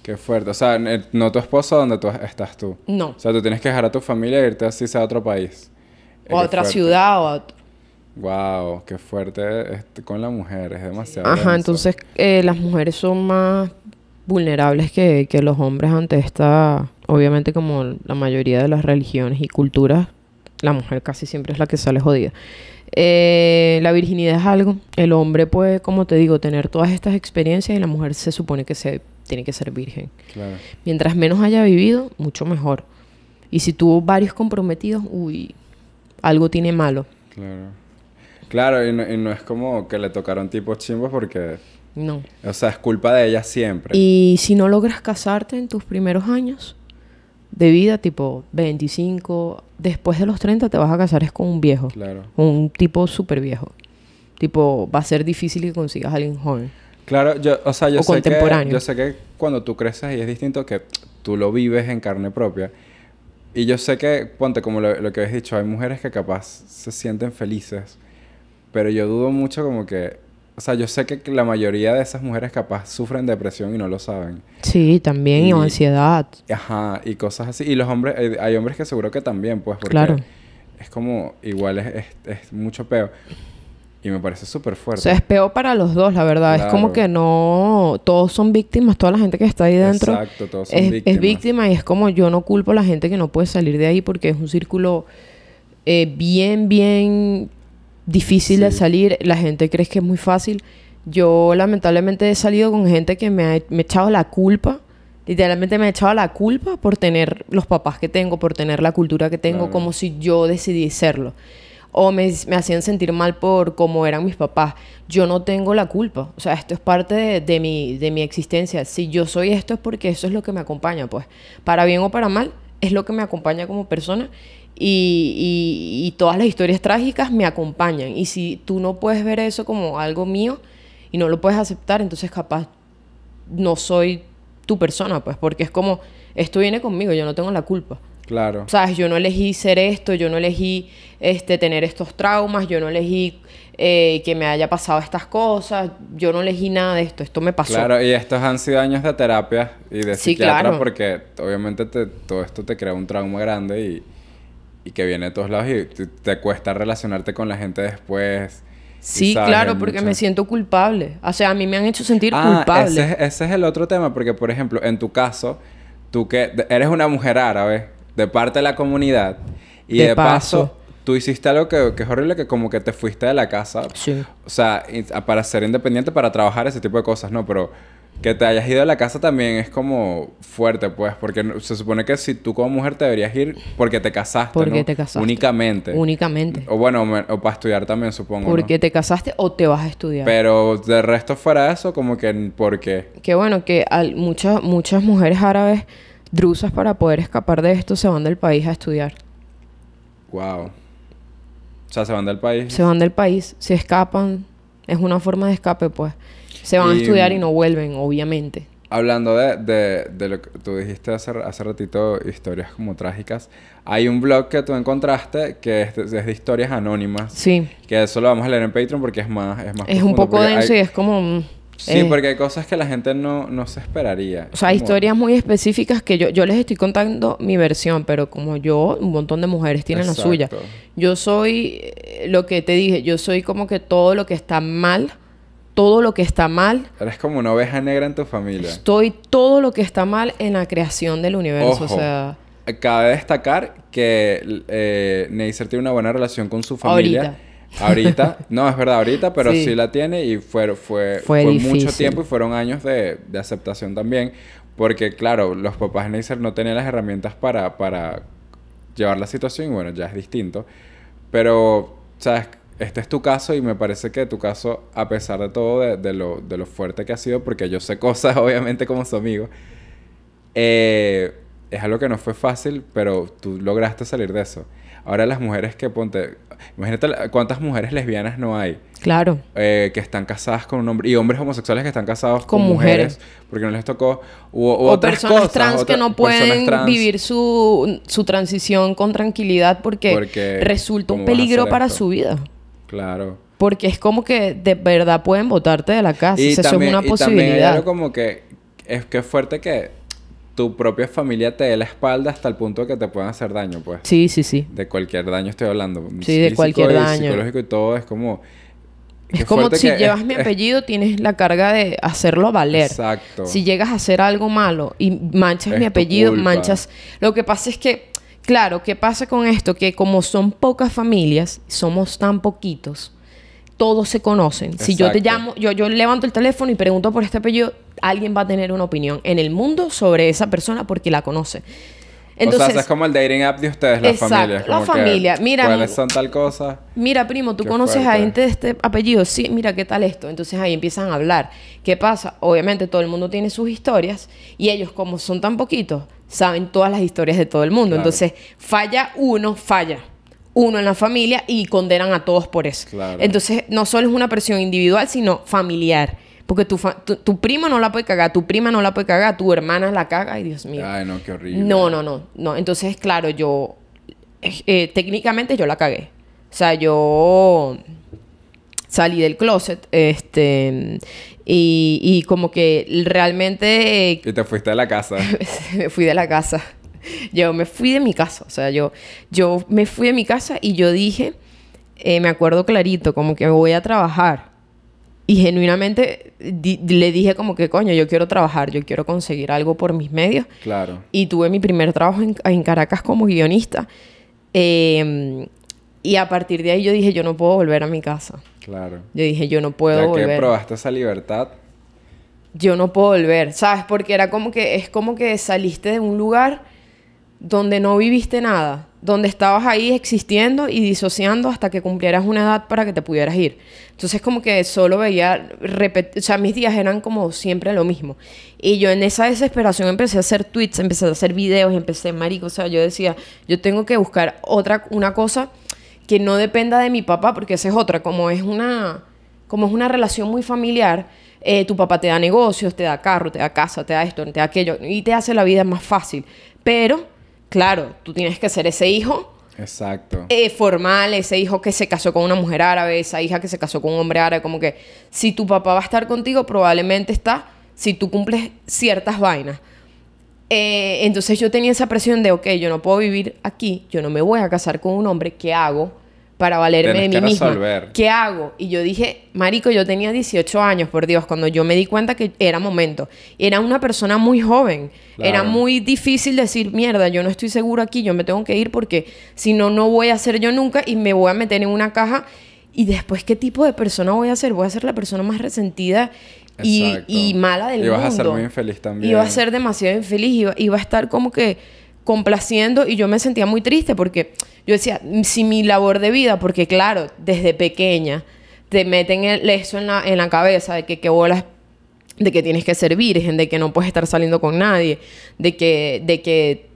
Qué fuerte. O sea, no tu esposo donde tú estás tú. No. O sea, tú tienes que dejar a tu familia e irte así a otro país. Eh, o a otra ciudad o Wow, qué fuerte con la mujer, es demasiado. Ajá, entonces eh, las mujeres son más vulnerables que, que, los hombres ante esta, obviamente como la mayoría de las religiones y culturas, la mujer casi siempre es la que sale jodida. Eh, la virginidad es algo. El hombre puede, como te digo, tener todas estas experiencias y la mujer se supone que se tiene que ser virgen. Claro. Mientras menos haya vivido, mucho mejor. Y si tuvo varios comprometidos, uy, algo tiene malo. Claro. Claro, y no, y no es como que le tocaron tipos chimbos porque... No. O sea, es culpa de ella siempre. Y si no logras casarte en tus primeros años, de vida, tipo 25, después de los 30 te vas a casar es con un viejo, claro. un tipo súper viejo. Tipo, va a ser difícil que consigas a alguien joven. Claro, yo, o sea, yo, sé que, yo sé que cuando tú creces y es distinto que tú lo vives en carne propia. Y yo sé que, ponte, como lo, que has dicho, hay mujeres que capaz se sienten felices, pero yo dudo mucho como que o sea, yo sé que la mayoría de esas mujeres capaz sufren depresión y no lo saben. Sí, también, y, ansiedad. Ajá, y cosas así. Y los hombres, eh, hay, hombres que seguro que también, pues, porque es como, igual es, mucho peor. Y me parece súper fuerte. O sea, es peor para los dos, la verdad. Es como que no... Todos son víctimas. Toda la gente que está ahí dentro... Exacto. Todos son es, víctimas. Es víctima y es como... Yo no culpo a la gente que no puede salir de ahí porque es un círculo... Eh, bien, bien difícil de salir, la gente cree que es muy fácil. Yo lamentablemente he salido con gente que me ha, echado la culpa, literalmente me ha echado la culpa por tener los papás que tengo, por tener la cultura que tengo, como si yo decidí serlo. O me, hacían sentir mal por cómo eran mis papás. Yo no tengo la culpa. O sea, esto es parte de, mi, de mi existencia. Si yo soy esto es porque eso es lo que me acompaña, pues. Para bien o para mal, es lo que me acompaña como persona y, y, todas las historias trágicas me acompañan. Y si tú no puedes ver eso como algo mío y no lo puedes aceptar, entonces capaz no soy tu persona, pues, porque es como, esto viene conmigo, yo no tengo la culpa. Claro. O sea, yo no elegí ser esto, yo no elegí este, tener estos traumas, yo no elegí eh, que me haya pasado estas cosas, yo no elegí nada de esto, esto me pasó. Claro, y estos han sido años de terapia y de porque obviamente todo esto te crea un trauma grande y y que viene de todos lados y te, cuesta relacionarte con la gente después. Sí, claro, porque me siento culpable. O sea, a mí me han hecho sentir ah, culpable. Ese es, ese es el otro tema, porque por ejemplo, en tu caso, tú que eres una mujer árabe, de parte de la comunidad, y de, paso, tú hiciste algo que, que, es horrible, que como que te fuiste de la casa. Sí. O sea, para ser independiente, para trabajar, ese tipo de cosas, ¿no? Pero que te hayas ido a la casa también es como fuerte, pues, porque se supone que si tú como mujer te deberías ir porque te casaste, porque te casaste. Únicamente. Únicamente. O bueno, o para estudiar también, supongo. Porque te casaste o te vas a estudiar. Pero de resto fuera eso, como que ¿por qué? Que bueno, que muchas, muchas mujeres árabes drusas para poder escapar de esto se van del país a estudiar. Wow. O sea, se van del país. Se van del país, se escapan, es una forma de escape, pues. Se van a estudiar y mm, no vuelven, obviamente. Hablando de, de, lo que tú dijiste hace, hace, ratito, historias como trágicas, hay un blog que tú encontraste que es de, historias anónimas. Sí. Que eso lo vamos a leer en Patreon porque es más... Es, más es un poco denso y es como... Sí, eh, porque hay cosas que la gente no, no se esperaría. O sea, historias muy específicas que yo, yo les estoy contando mi versión, pero como yo, un montón de mujeres tienen la suya. Yo soy eh, lo que te dije, yo soy como que todo lo que está mal, todo lo que está mal. Eres como una oveja negra en tu familia. Estoy todo lo que está mal en la creación del universo, o sea cabe destacar que eh, Neisser tiene una buena relación con su familia. Ahorita, no, es verdad, ahorita, pero sí, la tiene y fue, fue, fue, mucho tiempo y fueron años de, aceptación también, porque claro, los papás Neisser no tenían las herramientas para, llevar la situación y bueno, ya es distinto, pero, ¿sabes? Este es tu caso y me parece que tu caso, a pesar de todo, de, lo, fuerte que ha sido, porque yo sé cosas, obviamente, como su amigo, eh, es algo que no fue fácil, pero tú lograste salir de eso. Ahora las mujeres que ponte, Imagínate cuántas mujeres lesbianas no hay. Claro. Eh, que están casadas con un hombre. Y hombres homosexuales que están casados con, mujeres, Porque no les tocó. o personas trans que no pueden vivir su, transición con tranquilidad porque, resulta un peligro para su vida. Claro. Porque es como que de verdad pueden votarte de la casa. Y Eso es una posibilidad. También como que es que es fuerte que tu propia familia te dé la espalda hasta el punto de que te puedan hacer daño, pues. Sí, sí, sí. De cualquier daño estoy hablando. Sí, de cualquier daño. Psicológico y todo es como... Es como si llevas mi apellido, tienes la carga de hacerlo valer. Exacto. Si llegas a hacer algo malo y manchas mi apellido, manchas... Lo que pasa es que, claro, ¿qué pasa con esto? Que como son pocas familias, somos tan poquitos, todos se conocen. Si yo te llamo, yo, yo levanto el teléfono y pregunto por este apellido, alguien va a tener una opinión en el mundo sobre esa persona porque la conoce. Entonces, es como el dating app de ustedes, la familia. mira, ¿Cuáles son tal cosa? Mira, primo, ¿tú conoces a gente de este apellido? Sí, mira, ¿qué tal esto? Entonces ahí empiezan a hablar. ¿Qué pasa? Obviamente todo el mundo tiene sus historias y ellos, como son tan poquitos, saben todas las historias de todo el mundo. Entonces, falla uno, falla uno en la familia y condenan a todos por eso. Entonces, no solo es una presión individual, sino familiar. Porque tu, tu, primo no la puede cagar, tu prima no la puede cagar, tu hermana la caga. Ay, Dios mío. Ay, no, qué horrible. No, no, no. no. Entonces, claro, yo... Eh, eh, técnicamente yo la cagué. O sea, yo salí del closet, este, y, como que realmente... Y te fuiste de la casa. me fui de la casa. Yo me fui de mi casa, o sea, yo, yo me fui de mi casa y yo dije, eh, me acuerdo clarito, como que voy a trabajar. Y genuinamente le dije como que, coño, yo quiero trabajar, yo quiero conseguir algo por mis medios. Claro. Y tuve mi primer trabajo en, Caracas como guionista. Em, y a partir de ahí yo dije, yo no puedo volver a mi casa. Claro. Yo dije, yo no puedo ya volver. qué probaste esa libertad. Yo no puedo volver, ¿sabes? Porque era como que, es como que saliste de un lugar donde no viviste nada, donde estabas ahí existiendo y disociando hasta que cumplieras una edad para que te pudieras ir. Entonces como que solo veía, o sea, mis días eran como siempre lo mismo. Y yo en esa desesperación empecé a hacer tweets, empecé a hacer videos, empecé, marico, o sea, yo decía, yo tengo que buscar otra, una cosa que no dependa de mi papá, porque esa es otra, como es una, como es una relación muy familiar, eh, tu papá te da negocios, te da carro, te da casa, te da esto, te da aquello, y te hace la vida más fácil. Pero Claro, tú tienes que ser ese hijo. Exacto. Eh, formal, ese hijo que se casó con una mujer árabe, esa hija que se casó con un hombre árabe, como que si tu papá va a estar contigo, probablemente está si tú cumples ciertas vainas. Eh, entonces yo tenía esa presión de, ok, yo no puedo vivir aquí, yo no me voy a casar con un hombre, ¿qué hago? para valerme de mí mismo. ¿Qué hago? Y yo dije, marico, yo tenía 18 años, por Dios, cuando yo me di cuenta que era momento. Era una persona muy joven. Era muy difícil decir, mierda, yo no estoy seguro aquí, yo me tengo que ir porque si no, no voy a ser yo nunca y me voy a meter en una caja. Y después, ¿qué tipo de persona voy a ser? Voy a ser la persona más resentida y, mala del mundo. Y a ser muy infeliz también. Iba a ser demasiado infeliz. Iba, iba a estar como que complaciendo y yo me sentía muy triste porque yo decía, si mi labor de vida, porque claro, desde pequeña te meten eso en la, cabeza de que qué bolas de que tienes que ser virgen, de que no puedes estar saliendo con nadie, de que, de que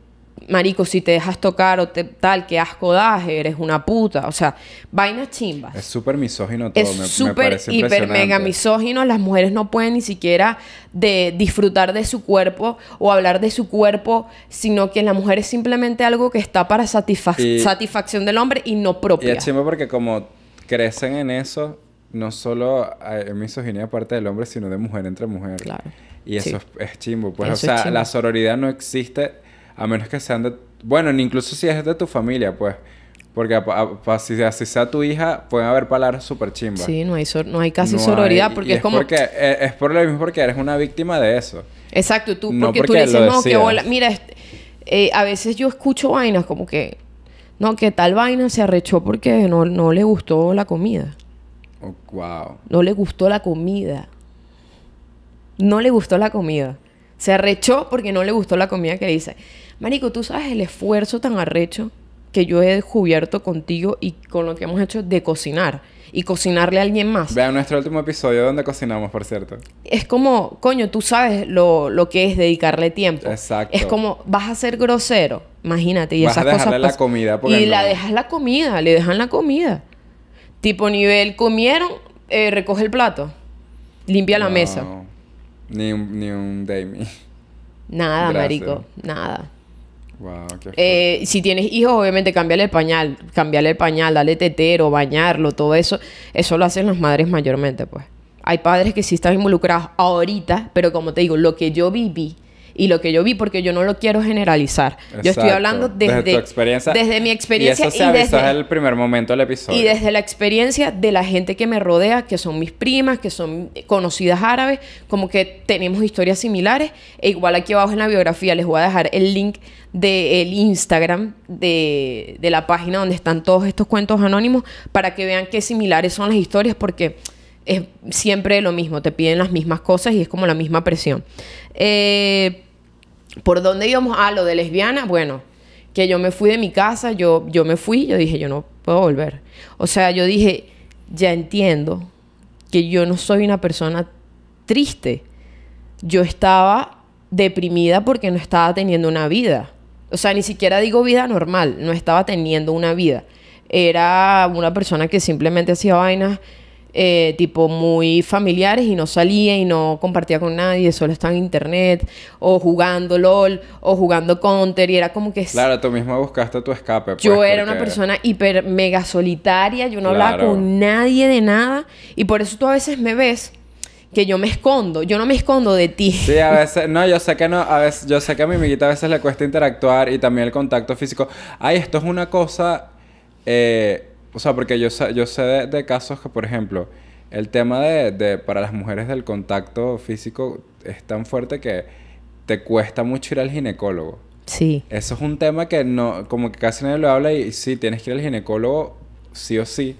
marico, si te dejas tocar o tal, que asco das, eres una puta. O sea, vainas chimbas. Es súper misógino todo. Es súper, hiper, mega misógino. Las mujeres no pueden ni siquiera de disfrutar de su cuerpo o hablar de su cuerpo, sino que la mujer es simplemente algo que está para satisfacción del hombre y no propia. Y es chimbo porque como crecen en eso, no solo es misoginia parte del hombre, sino de mujer entre mujer. Claro. Y eso es, chimbo. Pues, o sea, la sororidad no existe a menos que sean de... Bueno, incluso si es de tu familia, pues. Porque si, sea tu hija, pueden haber palabras súper chimbas. Sí, no hay, no hay casi sororidad porque es, como... Porque, eh, es, por lo mismo porque eres una víctima de eso. Exacto, tú, porque, tú le dices, no, que bola. Mira, este, eh, a veces yo escucho vainas como que, no, que tal vaina se arrechó porque no, no le gustó la comida. wow. Oh, no le gustó la comida. No le gustó la comida. Se arrechó porque no le gustó la comida que dice. Marico, tú sabes el esfuerzo tan arrecho que yo he descubierto contigo y con lo que hemos hecho de cocinar y cocinarle a alguien más. Vean nuestro último episodio donde cocinamos, por cierto. Es como, coño, tú sabes lo, que es dedicarle tiempo. Exacto. Es como, vas a ser grosero, imagínate. Y vas a dejarle la comida. Y la dejas la comida, le dejan la comida. Tipo nivel, comieron, eh, recoge el plato, limpia la mesa. Ni un, ni un Nada, marico, nada. Eh, si tienes hijos, obviamente cambiarle el pañal, cambiarle el pañal, darle tetero, bañarlo, todo eso, eso lo hacen las madres mayormente, pues. Hay padres que sí están involucrados ahorita, pero como te digo, lo que yo viví, y lo que yo vi, porque yo no lo quiero generalizar. Yo estoy hablando desde, mi experiencia. Y eso desde, el primer momento del episodio. Y desde la experiencia de la gente que me rodea, que son mis primas, que son conocidas árabes, como que tenemos historias similares. E igual aquí abajo en la biografía les voy a dejar el link del Instagram de, de la página donde están todos estos cuentos anónimos para que vean qué similares son las historias, porque es siempre lo mismo, te piden las mismas cosas y es como la misma presión. Eh, ¿Por dónde íbamos? a ah, lo de lesbiana, bueno, que yo me fui de mi casa, yo, yo me fui, yo dije, yo no puedo volver. O sea, yo dije, ya entiendo que yo no soy una persona triste. Yo estaba deprimida porque no estaba teniendo una vida. O sea, ni siquiera digo vida normal, no estaba teniendo una vida. Era una persona que simplemente hacía vainas eh, tipo muy familiares y no salía y no compartía con nadie, solo estaba en internet o jugando LOL o jugando Counter y era como que... Claro, tú misma buscaste tu escape. Pues, yo era una persona hiper mega solitaria, yo no hablaba con nadie de nada y por eso tú a veces me ves que yo me escondo. Yo no me escondo de ti. Sí, a veces, no, yo sé que no, a veces, yo sé que a mi amiguita a veces le cuesta interactuar y también el contacto físico. Ay, esto es una cosa eh, o sea, porque yo sé, yo sé de, casos que, por ejemplo, el tema de, de, para las mujeres del contacto físico es tan fuerte que te cuesta mucho ir al ginecólogo. Sí. Eso es un tema que no, como que casi nadie lo habla y, sí, tienes que ir al ginecólogo sí o sí.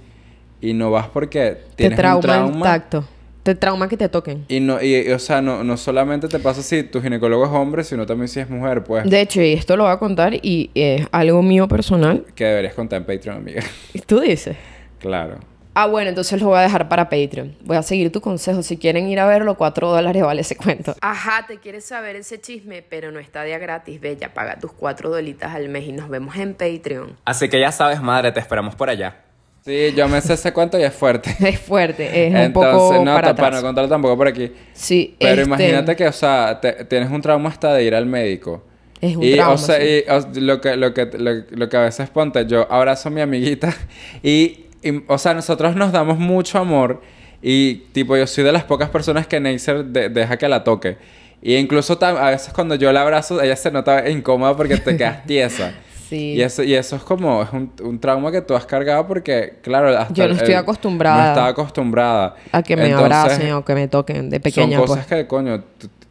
Y no vas porque tienes te trauma un trauma. El tacto. Te trauma que te toquen. Y no, y, o sea, no, no solamente te pasa si tu ginecólogo es hombre, sino también si es mujer, pues. De hecho, y esto lo voy a contar y es eh, algo mío personal. Que deberías contar en Patreon, amiga. ¿Y Tú dices. Claro. Ah, bueno, entonces lo voy a dejar para Patreon. Voy a seguir tu consejo. Si quieren ir a verlo, 4 dólares vale ese cuento. Ajá, te quieres saber ese chisme, pero no está día gratis, bella. Paga tus 4 dolitas al mes y nos vemos en Patreon. Así que ya sabes, madre, te esperamos por allá. Sí, yo me sé ese cuento y es fuerte. Es fuerte, es un poco no, para, para no contarlo tampoco por aquí. Sí, Pero este, imagínate que, o sea, tienes un trauma hasta de ir al médico. Es un y, trauma, y lo, que, lo, que, lo, que a veces ponte, yo abrazo a mi amiguita y, o sea, nosotros nos damos mucho amor y, tipo, yo soy de las pocas personas que Neisser de, deja que la toque. Y incluso a veces cuando yo la abrazo, ella se nota incómoda porque te quedas tiesa. Y eso, y eso es como es un, trauma que tú has cargado porque, claro, hasta Yo no estoy acostumbrada. No estaba acostumbrada. A que me abracen o que me toquen de pequeña. Son cosas pues. que, coño,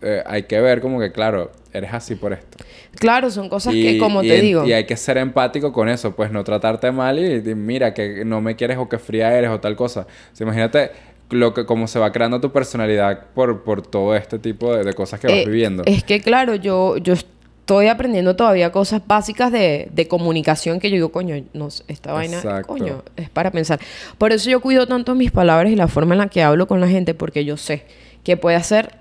eh, hay que ver como que, claro, eres así por esto. Claro, son cosas que, como te digo. Y hay que ser empático con eso, pues no tratarte mal y, mira que no me quieres o que fría eres o tal cosa. imagínate lo que, cómo se va creando tu personalidad por, por todo este tipo de, cosas que vas eh, viviendo. Es que, claro, yo, yo estoy aprendiendo todavía cosas básicas de, de comunicación que yo digo, coño, no, esta vaina, coño, es para pensar. Por eso yo cuido tanto mis palabras y la forma en la que hablo con la gente, porque yo sé que puede hacer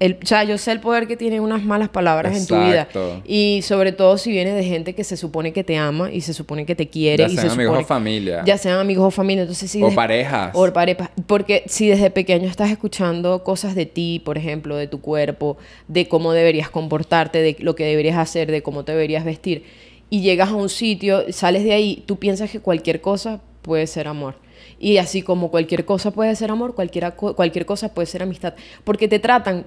el, o sea, yo sé el poder que tienen unas malas palabras en tu vida. Y sobre todo si vienes de gente que se supone que te ama y se supone que te quiere. Ya sean amigos o familia. Ya sean amigos o familia. Entonces, si o parejas. O parejas. Porque si desde pequeño estás escuchando cosas de ti, por ejemplo, de tu cuerpo, de cómo deberías comportarte, de lo que deberías hacer, de cómo te deberías vestir, y llegas a un sitio, sales de ahí, tú piensas que cualquier cosa puede ser amor. Y así como cualquier cosa puede ser amor, cualquier cosa puede ser amistad. Porque te tratan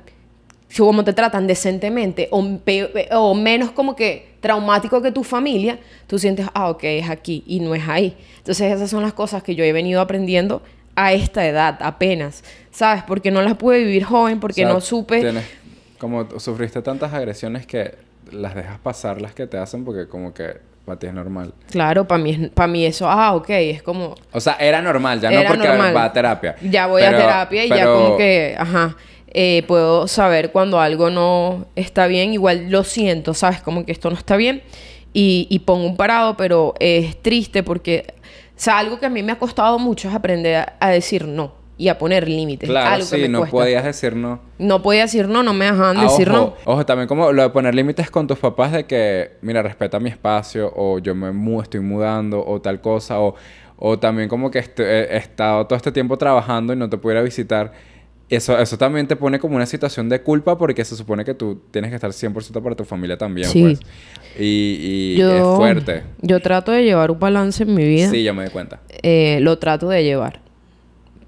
como te tratan decentemente o, menos como que traumático que tu familia, tú sientes, ah, ok, es aquí y no es ahí. Entonces esas son las cosas que yo he venido aprendiendo a esta edad apenas, ¿sabes? Porque no las pude vivir joven, porque no supe... como sufriste tantas agresiones que las dejas pasar las que te hacen porque como que para ti es normal. Claro, para mí, para mí eso, ah, ok, es como... O sea, era normal, ya no porque va a terapia. Ya voy a terapia y ya como que, ajá. Eh, puedo saber cuando algo no está bien, igual lo siento, ¿sabes? Como que esto no está bien y, pongo un parado, pero es triste porque, o sea, algo que a mí me ha costado mucho es aprender a, decir no y a poner límites. Claro, algo sí, que me no podías decir no. No podía decir no, no me dejaban ah, decir no. Ojo, también como lo de poner límites con tus papás de que, mira, respeta mi espacio, o yo me estoy mudando, o tal cosa, o, o también como que este, he estado todo este tiempo trabajando y no te pudiera visitar eso, también te pone como una situación de culpa porque se supone que tú tienes que estar 100% para tu familia también. Sí. Pues. Y, es fuerte. Yo trato de llevar un balance en mi vida. Sí, ya me di cuenta. Eh, lo trato de llevar.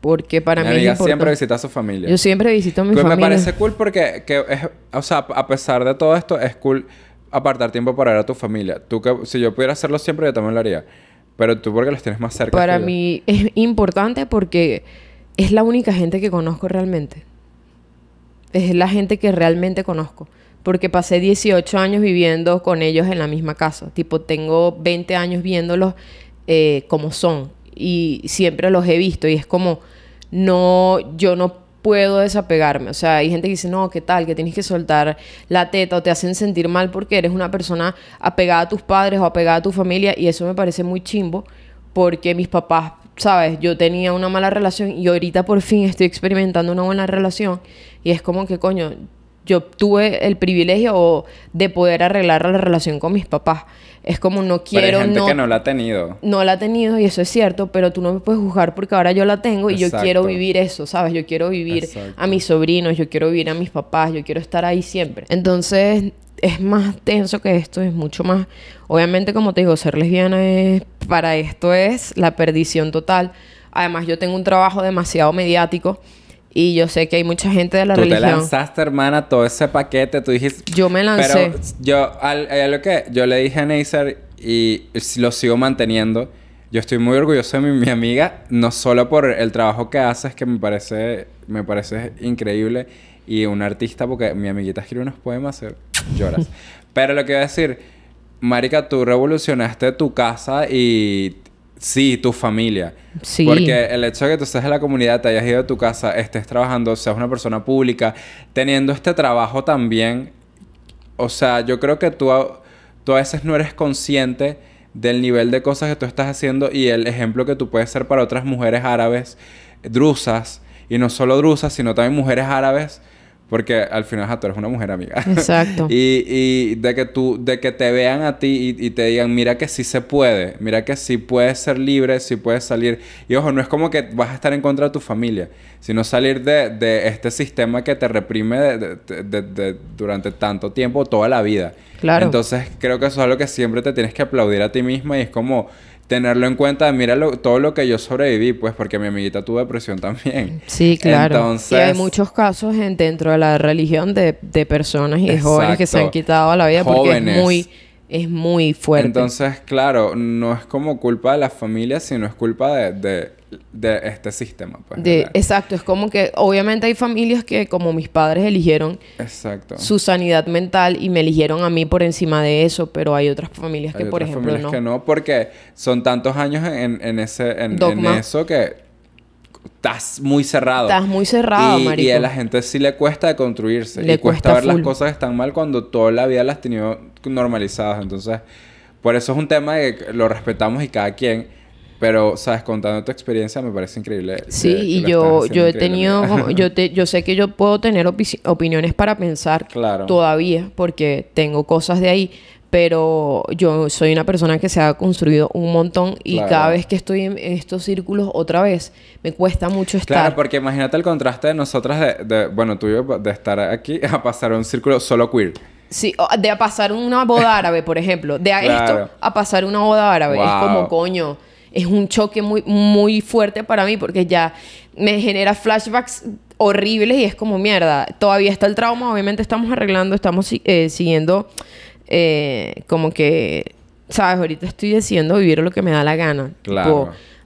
Porque para mí. Amiga siempre visita a su familia. Yo siempre visito a mi pues familia. Me parece cool porque, es, o sea, a pesar de todo esto, es cool apartar tiempo para ver a tu familia. Tú que, si yo pudiera hacerlo siempre, yo también lo haría. Pero tú porque los tienes más cerca. Para mí es importante porque es la única gente que conozco realmente. Es la gente que realmente conozco. Porque pasé 18 años viviendo con ellos en la misma casa. Tipo, tengo 20 años viéndolos eh, como son. Y siempre los he visto. Y es como, no, yo no puedo desapegarme. O sea, hay gente que dice, no, ¿qué tal? Que tienes que soltar la teta o te hacen sentir mal porque eres una persona apegada a tus padres o apegada a tu familia. Y eso me parece muy chimbo porque mis papás sabes, yo tenía una mala relación y ahorita por fin estoy experimentando una buena relación y es como que, coño, yo tuve el privilegio de poder arreglar la relación con mis papás. Es como no quiero... hay no, que no la ha tenido. No la ha tenido y eso es cierto, pero tú no me puedes juzgar porque ahora yo la tengo y yo quiero vivir eso, ¿sabes? Yo quiero vivir a mis sobrinos, yo quiero vivir a mis papás, yo quiero estar ahí siempre. Entonces, es más tenso que esto, es mucho más... Obviamente, como te digo, ser lesbiana es, para esto es la perdición total. Además, yo tengo un trabajo demasiado mediático. Y yo sé que hay mucha gente de la religión. Tú te lanzaste, hermana, todo ese paquete. Tú dijiste... Yo me lancé. Pero yo... a lo que... Yo le dije a Neisser y lo sigo manteniendo. Yo estoy muy orgulloso de mi, amiga, no solo por el trabajo que haces, que me parece, me parece increíble, y un artista, porque mi amiguita escribe unos poemas. Eh, lloras. Pero lo que voy a decir, Marica, tú revolucionaste tu casa y sí, tu familia. Sí. Porque el hecho de que tú estés en la comunidad, te hayas ido de tu casa, estés trabajando, seas una persona pública, teniendo este trabajo también, o sea, yo creo que tú a, tú a veces no eres consciente del nivel de cosas que tú estás haciendo y el ejemplo que tú puedes ser para otras mujeres árabes, drusas, y no solo drusas, sino también mujeres árabes porque al final tú eres una mujer amiga. Exacto. y, y de que tú, de que te vean a ti y, te digan, mira que sí se puede, mira que sí puedes ser libre, sí puedes salir. Y ojo, no es como que vas a estar en contra de tu familia, sino salir de, este sistema que te reprime durante tanto tiempo, toda la vida. Claro. Entonces creo que eso es algo que siempre te tienes que aplaudir a ti misma y es como tenerlo en cuenta, mira todo lo que yo sobreviví, pues, porque mi amiguita tuvo depresión también. Sí, claro. Y hay muchos casos dentro de la religión de, de personas y de jóvenes que se han quitado la vida porque es muy, es muy fuerte. Entonces, claro, no es como culpa de las familias sino es culpa de de este sistema. Pues, de, exacto, es como que obviamente hay familias que como mis padres eligieron exacto. su sanidad mental y me eligieron a mí por encima de eso, pero hay otras familias que, por otras ejemplo, familias no. que no, porque son tantos años en, ese, en, en, eso que estás muy cerrado. Estás muy cerrado, y, Y a la gente sí le cuesta construirse. Le cuesta, ver las cosas que están mal cuando toda la vida las has tenido normalizadas. Entonces, por eso es un tema que lo respetamos y cada quien pero, sabes, contando tu experiencia me parece increíble. Eh, sí, y yo, yo he tenido, yo, te, yo sé que yo puedo tener opiniones para pensar claro. todavía, porque tengo cosas de ahí, pero yo soy una persona que se ha construido un montón y cada vez que estoy en estos círculos otra vez me cuesta mucho estar. Claro, porque imagínate el contraste de nosotras, de, bueno, tú y yo, de estar aquí a pasar un círculo solo queer. Sí, de a pasar una boda árabe, por ejemplo. De esto a pasar una boda árabe. Es como coño es un choque muy, muy fuerte para mí porque ya me genera flashbacks horribles y es como mierda. Todavía está el trauma, obviamente estamos arreglando, estamos eh, siguiendo eh, como que, sabes, ahorita estoy decidiendo vivir lo que me da la gana.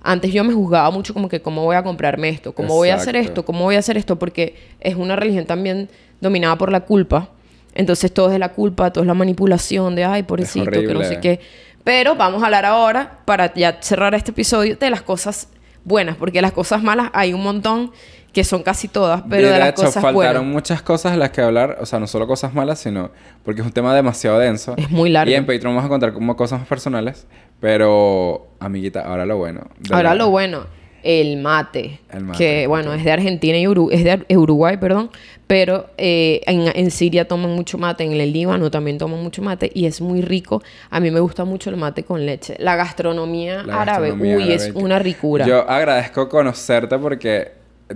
antes yo me juzgaba mucho como que cómo voy a comprarme esto, cómo voy a hacer esto, cómo voy a hacer esto, porque es una religión también dominada por la culpa. Entonces todo es la culpa, todo es la manipulación de, ay, pobrecito, que no sé qué. Pero vamos a hablar ahora, para ya cerrar este episodio, de las cosas buenas, porque las cosas malas hay un montón que son casi todas, pero de, las hecho, cosas faltaron muchas cosas las que hablar, o sea, no solo cosas malas, sino porque es un tema demasiado denso. Es muy largo. Y en Patreon vamos a contar como cosas más personales, pero amiguita, ahora lo bueno. Ahora lo bueno. El mate, que bueno, es de Argentina y Uruguay, es de Uruguay, perdón, pero eh, en, Siria toman mucho mate, en el Líbano también toman mucho mate y es muy rico. A mí me gusta mucho el mate con leche. La gastronomía, árabe, uy, es una ricura. Yo agradezco conocerte porque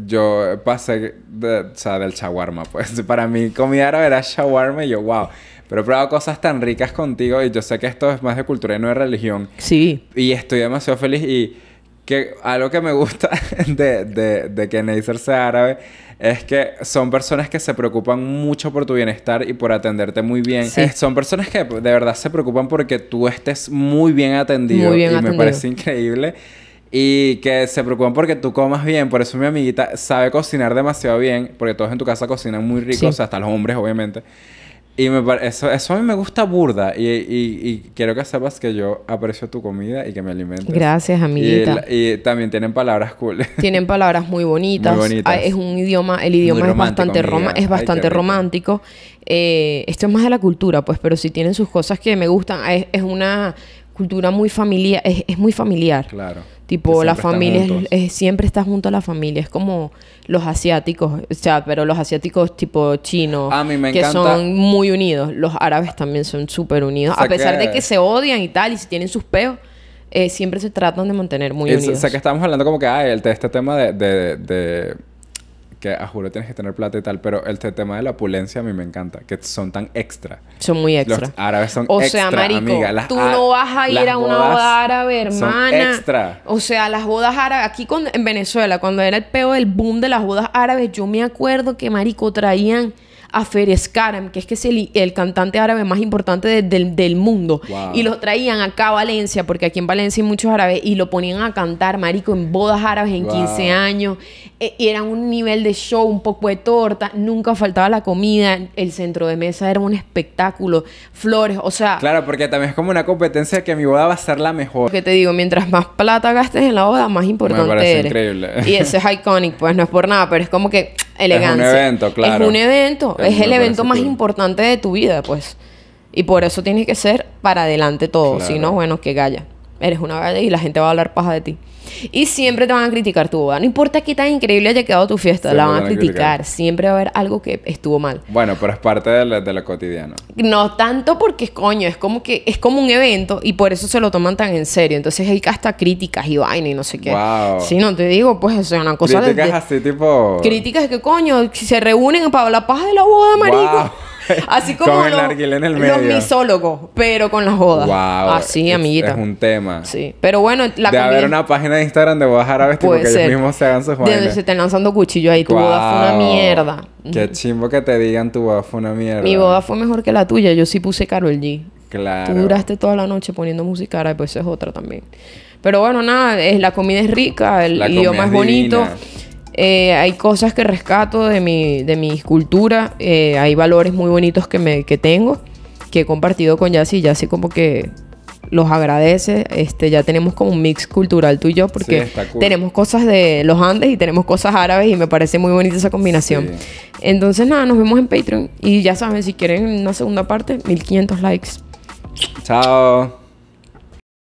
yo pasé, del shawarma, pues para mí comida árabe era shawarma y yo, wow. Pero he probado cosas tan ricas contigo y yo sé que esto es más de cultura y no de religión. Sí. Y estoy demasiado feliz y que algo que me gusta de, de, de que Neisser sea árabe es que son personas que se preocupan mucho por tu bienestar y por atenderte muy bien. Son personas que de verdad se preocupan porque tú estés muy bien atendido. bien y me parece increíble. Y que se preocupan porque tú comas bien. Por eso mi amiguita sabe cocinar demasiado bien. Porque todos en tu casa cocinan muy rico. O sea, hasta los hombres, obviamente. Y eso, eso a mí me gusta burda. Y, y, quiero que sepas que yo aprecio tu comida y que me alimentes. Gracias, amiguita. Y, también tienen palabras cool. Tienen palabras muy bonitas. Ah, es un idioma, el idioma es bastante, roma, es bastante romántico. Eh, esto es más de la cultura, pues, pero sí tienen sus cosas que me gustan. Ah, es, una cultura muy familiar, es, es muy familiar. Claro. Tipo, la familia siempre está junto a la familia. Es como los asiáticos, o sea, pero los asiáticos tipo chinos, a que son muy unidos. Los árabes también son súper unidos. a pesar de que se odian y tal, y si tienen sus peos, eh, siempre se tratan de mantener muy unidos. O sea, que estamos hablando como que, ah, este tema de que a juro tienes que tener plata y tal, pero este tema de la opulencia a mí me encanta, que son tan extra. Son muy extra. Los árabes son o sea, marico, amiga. tú no vas a ir a una boda árabe, hermana. extra. O sea, las bodas árabes, aquí en Venezuela, cuando era el peo del boom de las bodas árabes, yo me acuerdo que, marico, traían a Feres Karam, que es que es el, cantante árabe más importante del, mundo. Y lo traían acá a Valencia, porque aquí en Valencia hay muchos árabes, y lo ponían a cantar, marico, en bodas árabes en 15 años. E, y era un nivel de show, un poco de torta, nunca faltaba la comida, el centro de mesa era un espectáculo, flores, o sea... Claro, porque también es como una competencia que mi boda va a ser la mejor. Que te digo, mientras más plata gastes en la boda, más importante Me parece increíble. Y eso es iconic, pues no es por nada, pero es como que elegancia. Es un evento, claro. Es un evento, es, el evento más importante de tu vida, pues. Y por eso tiene que ser para adelante todo, si no, bueno, que galla eres una galla y la gente va a hablar paja de ti. Y siempre te van a criticar tu boda. No importa qué tan increíble haya quedado tu fiesta, la van, a, criticar. Siempre va a haber algo que estuvo mal. Bueno, pero es parte de la, de cotidiana. No tanto porque es coño, es como que es como un evento y por eso se lo toman tan en serio. Entonces hay hasta críticas y vaina y no sé qué. Si no te digo, pues es una cosa Críticas de, así tipo. Críticas que coño, se reúnen para la paja de la boda, marico. Así como los, misólogos, pero con las bodas. Así, amiguita. Es un tema. Sí. Pero bueno, la De haber una página de Instagram de bodas árabes tipo que ellos mismos se hagan sus De donde se estén lanzando cuchillos ahí. Tu boda fue una mierda. Qué chimbo que te digan tu boda fue una mierda. Mi boda fue mejor que la tuya. Yo sí puse el G. Claro. Tú duraste toda la noche poniendo música árabe, pues es otra también. Pero bueno, nada, es, la comida es rica, el idioma es, es bonito. Eh, hay cosas que rescato de mi, de cultura, eh, hay valores muy bonitos que, me, tengo, que he compartido con Yassi, Yassi como que los agradece, este, ya tenemos como un mix cultural tú y yo, porque tenemos cosas de los Andes y tenemos cosas árabes y me parece muy bonita esa combinación. Entonces nada, nos vemos en Patreon y ya saben, si quieren una segunda parte, 1500 likes. Chao.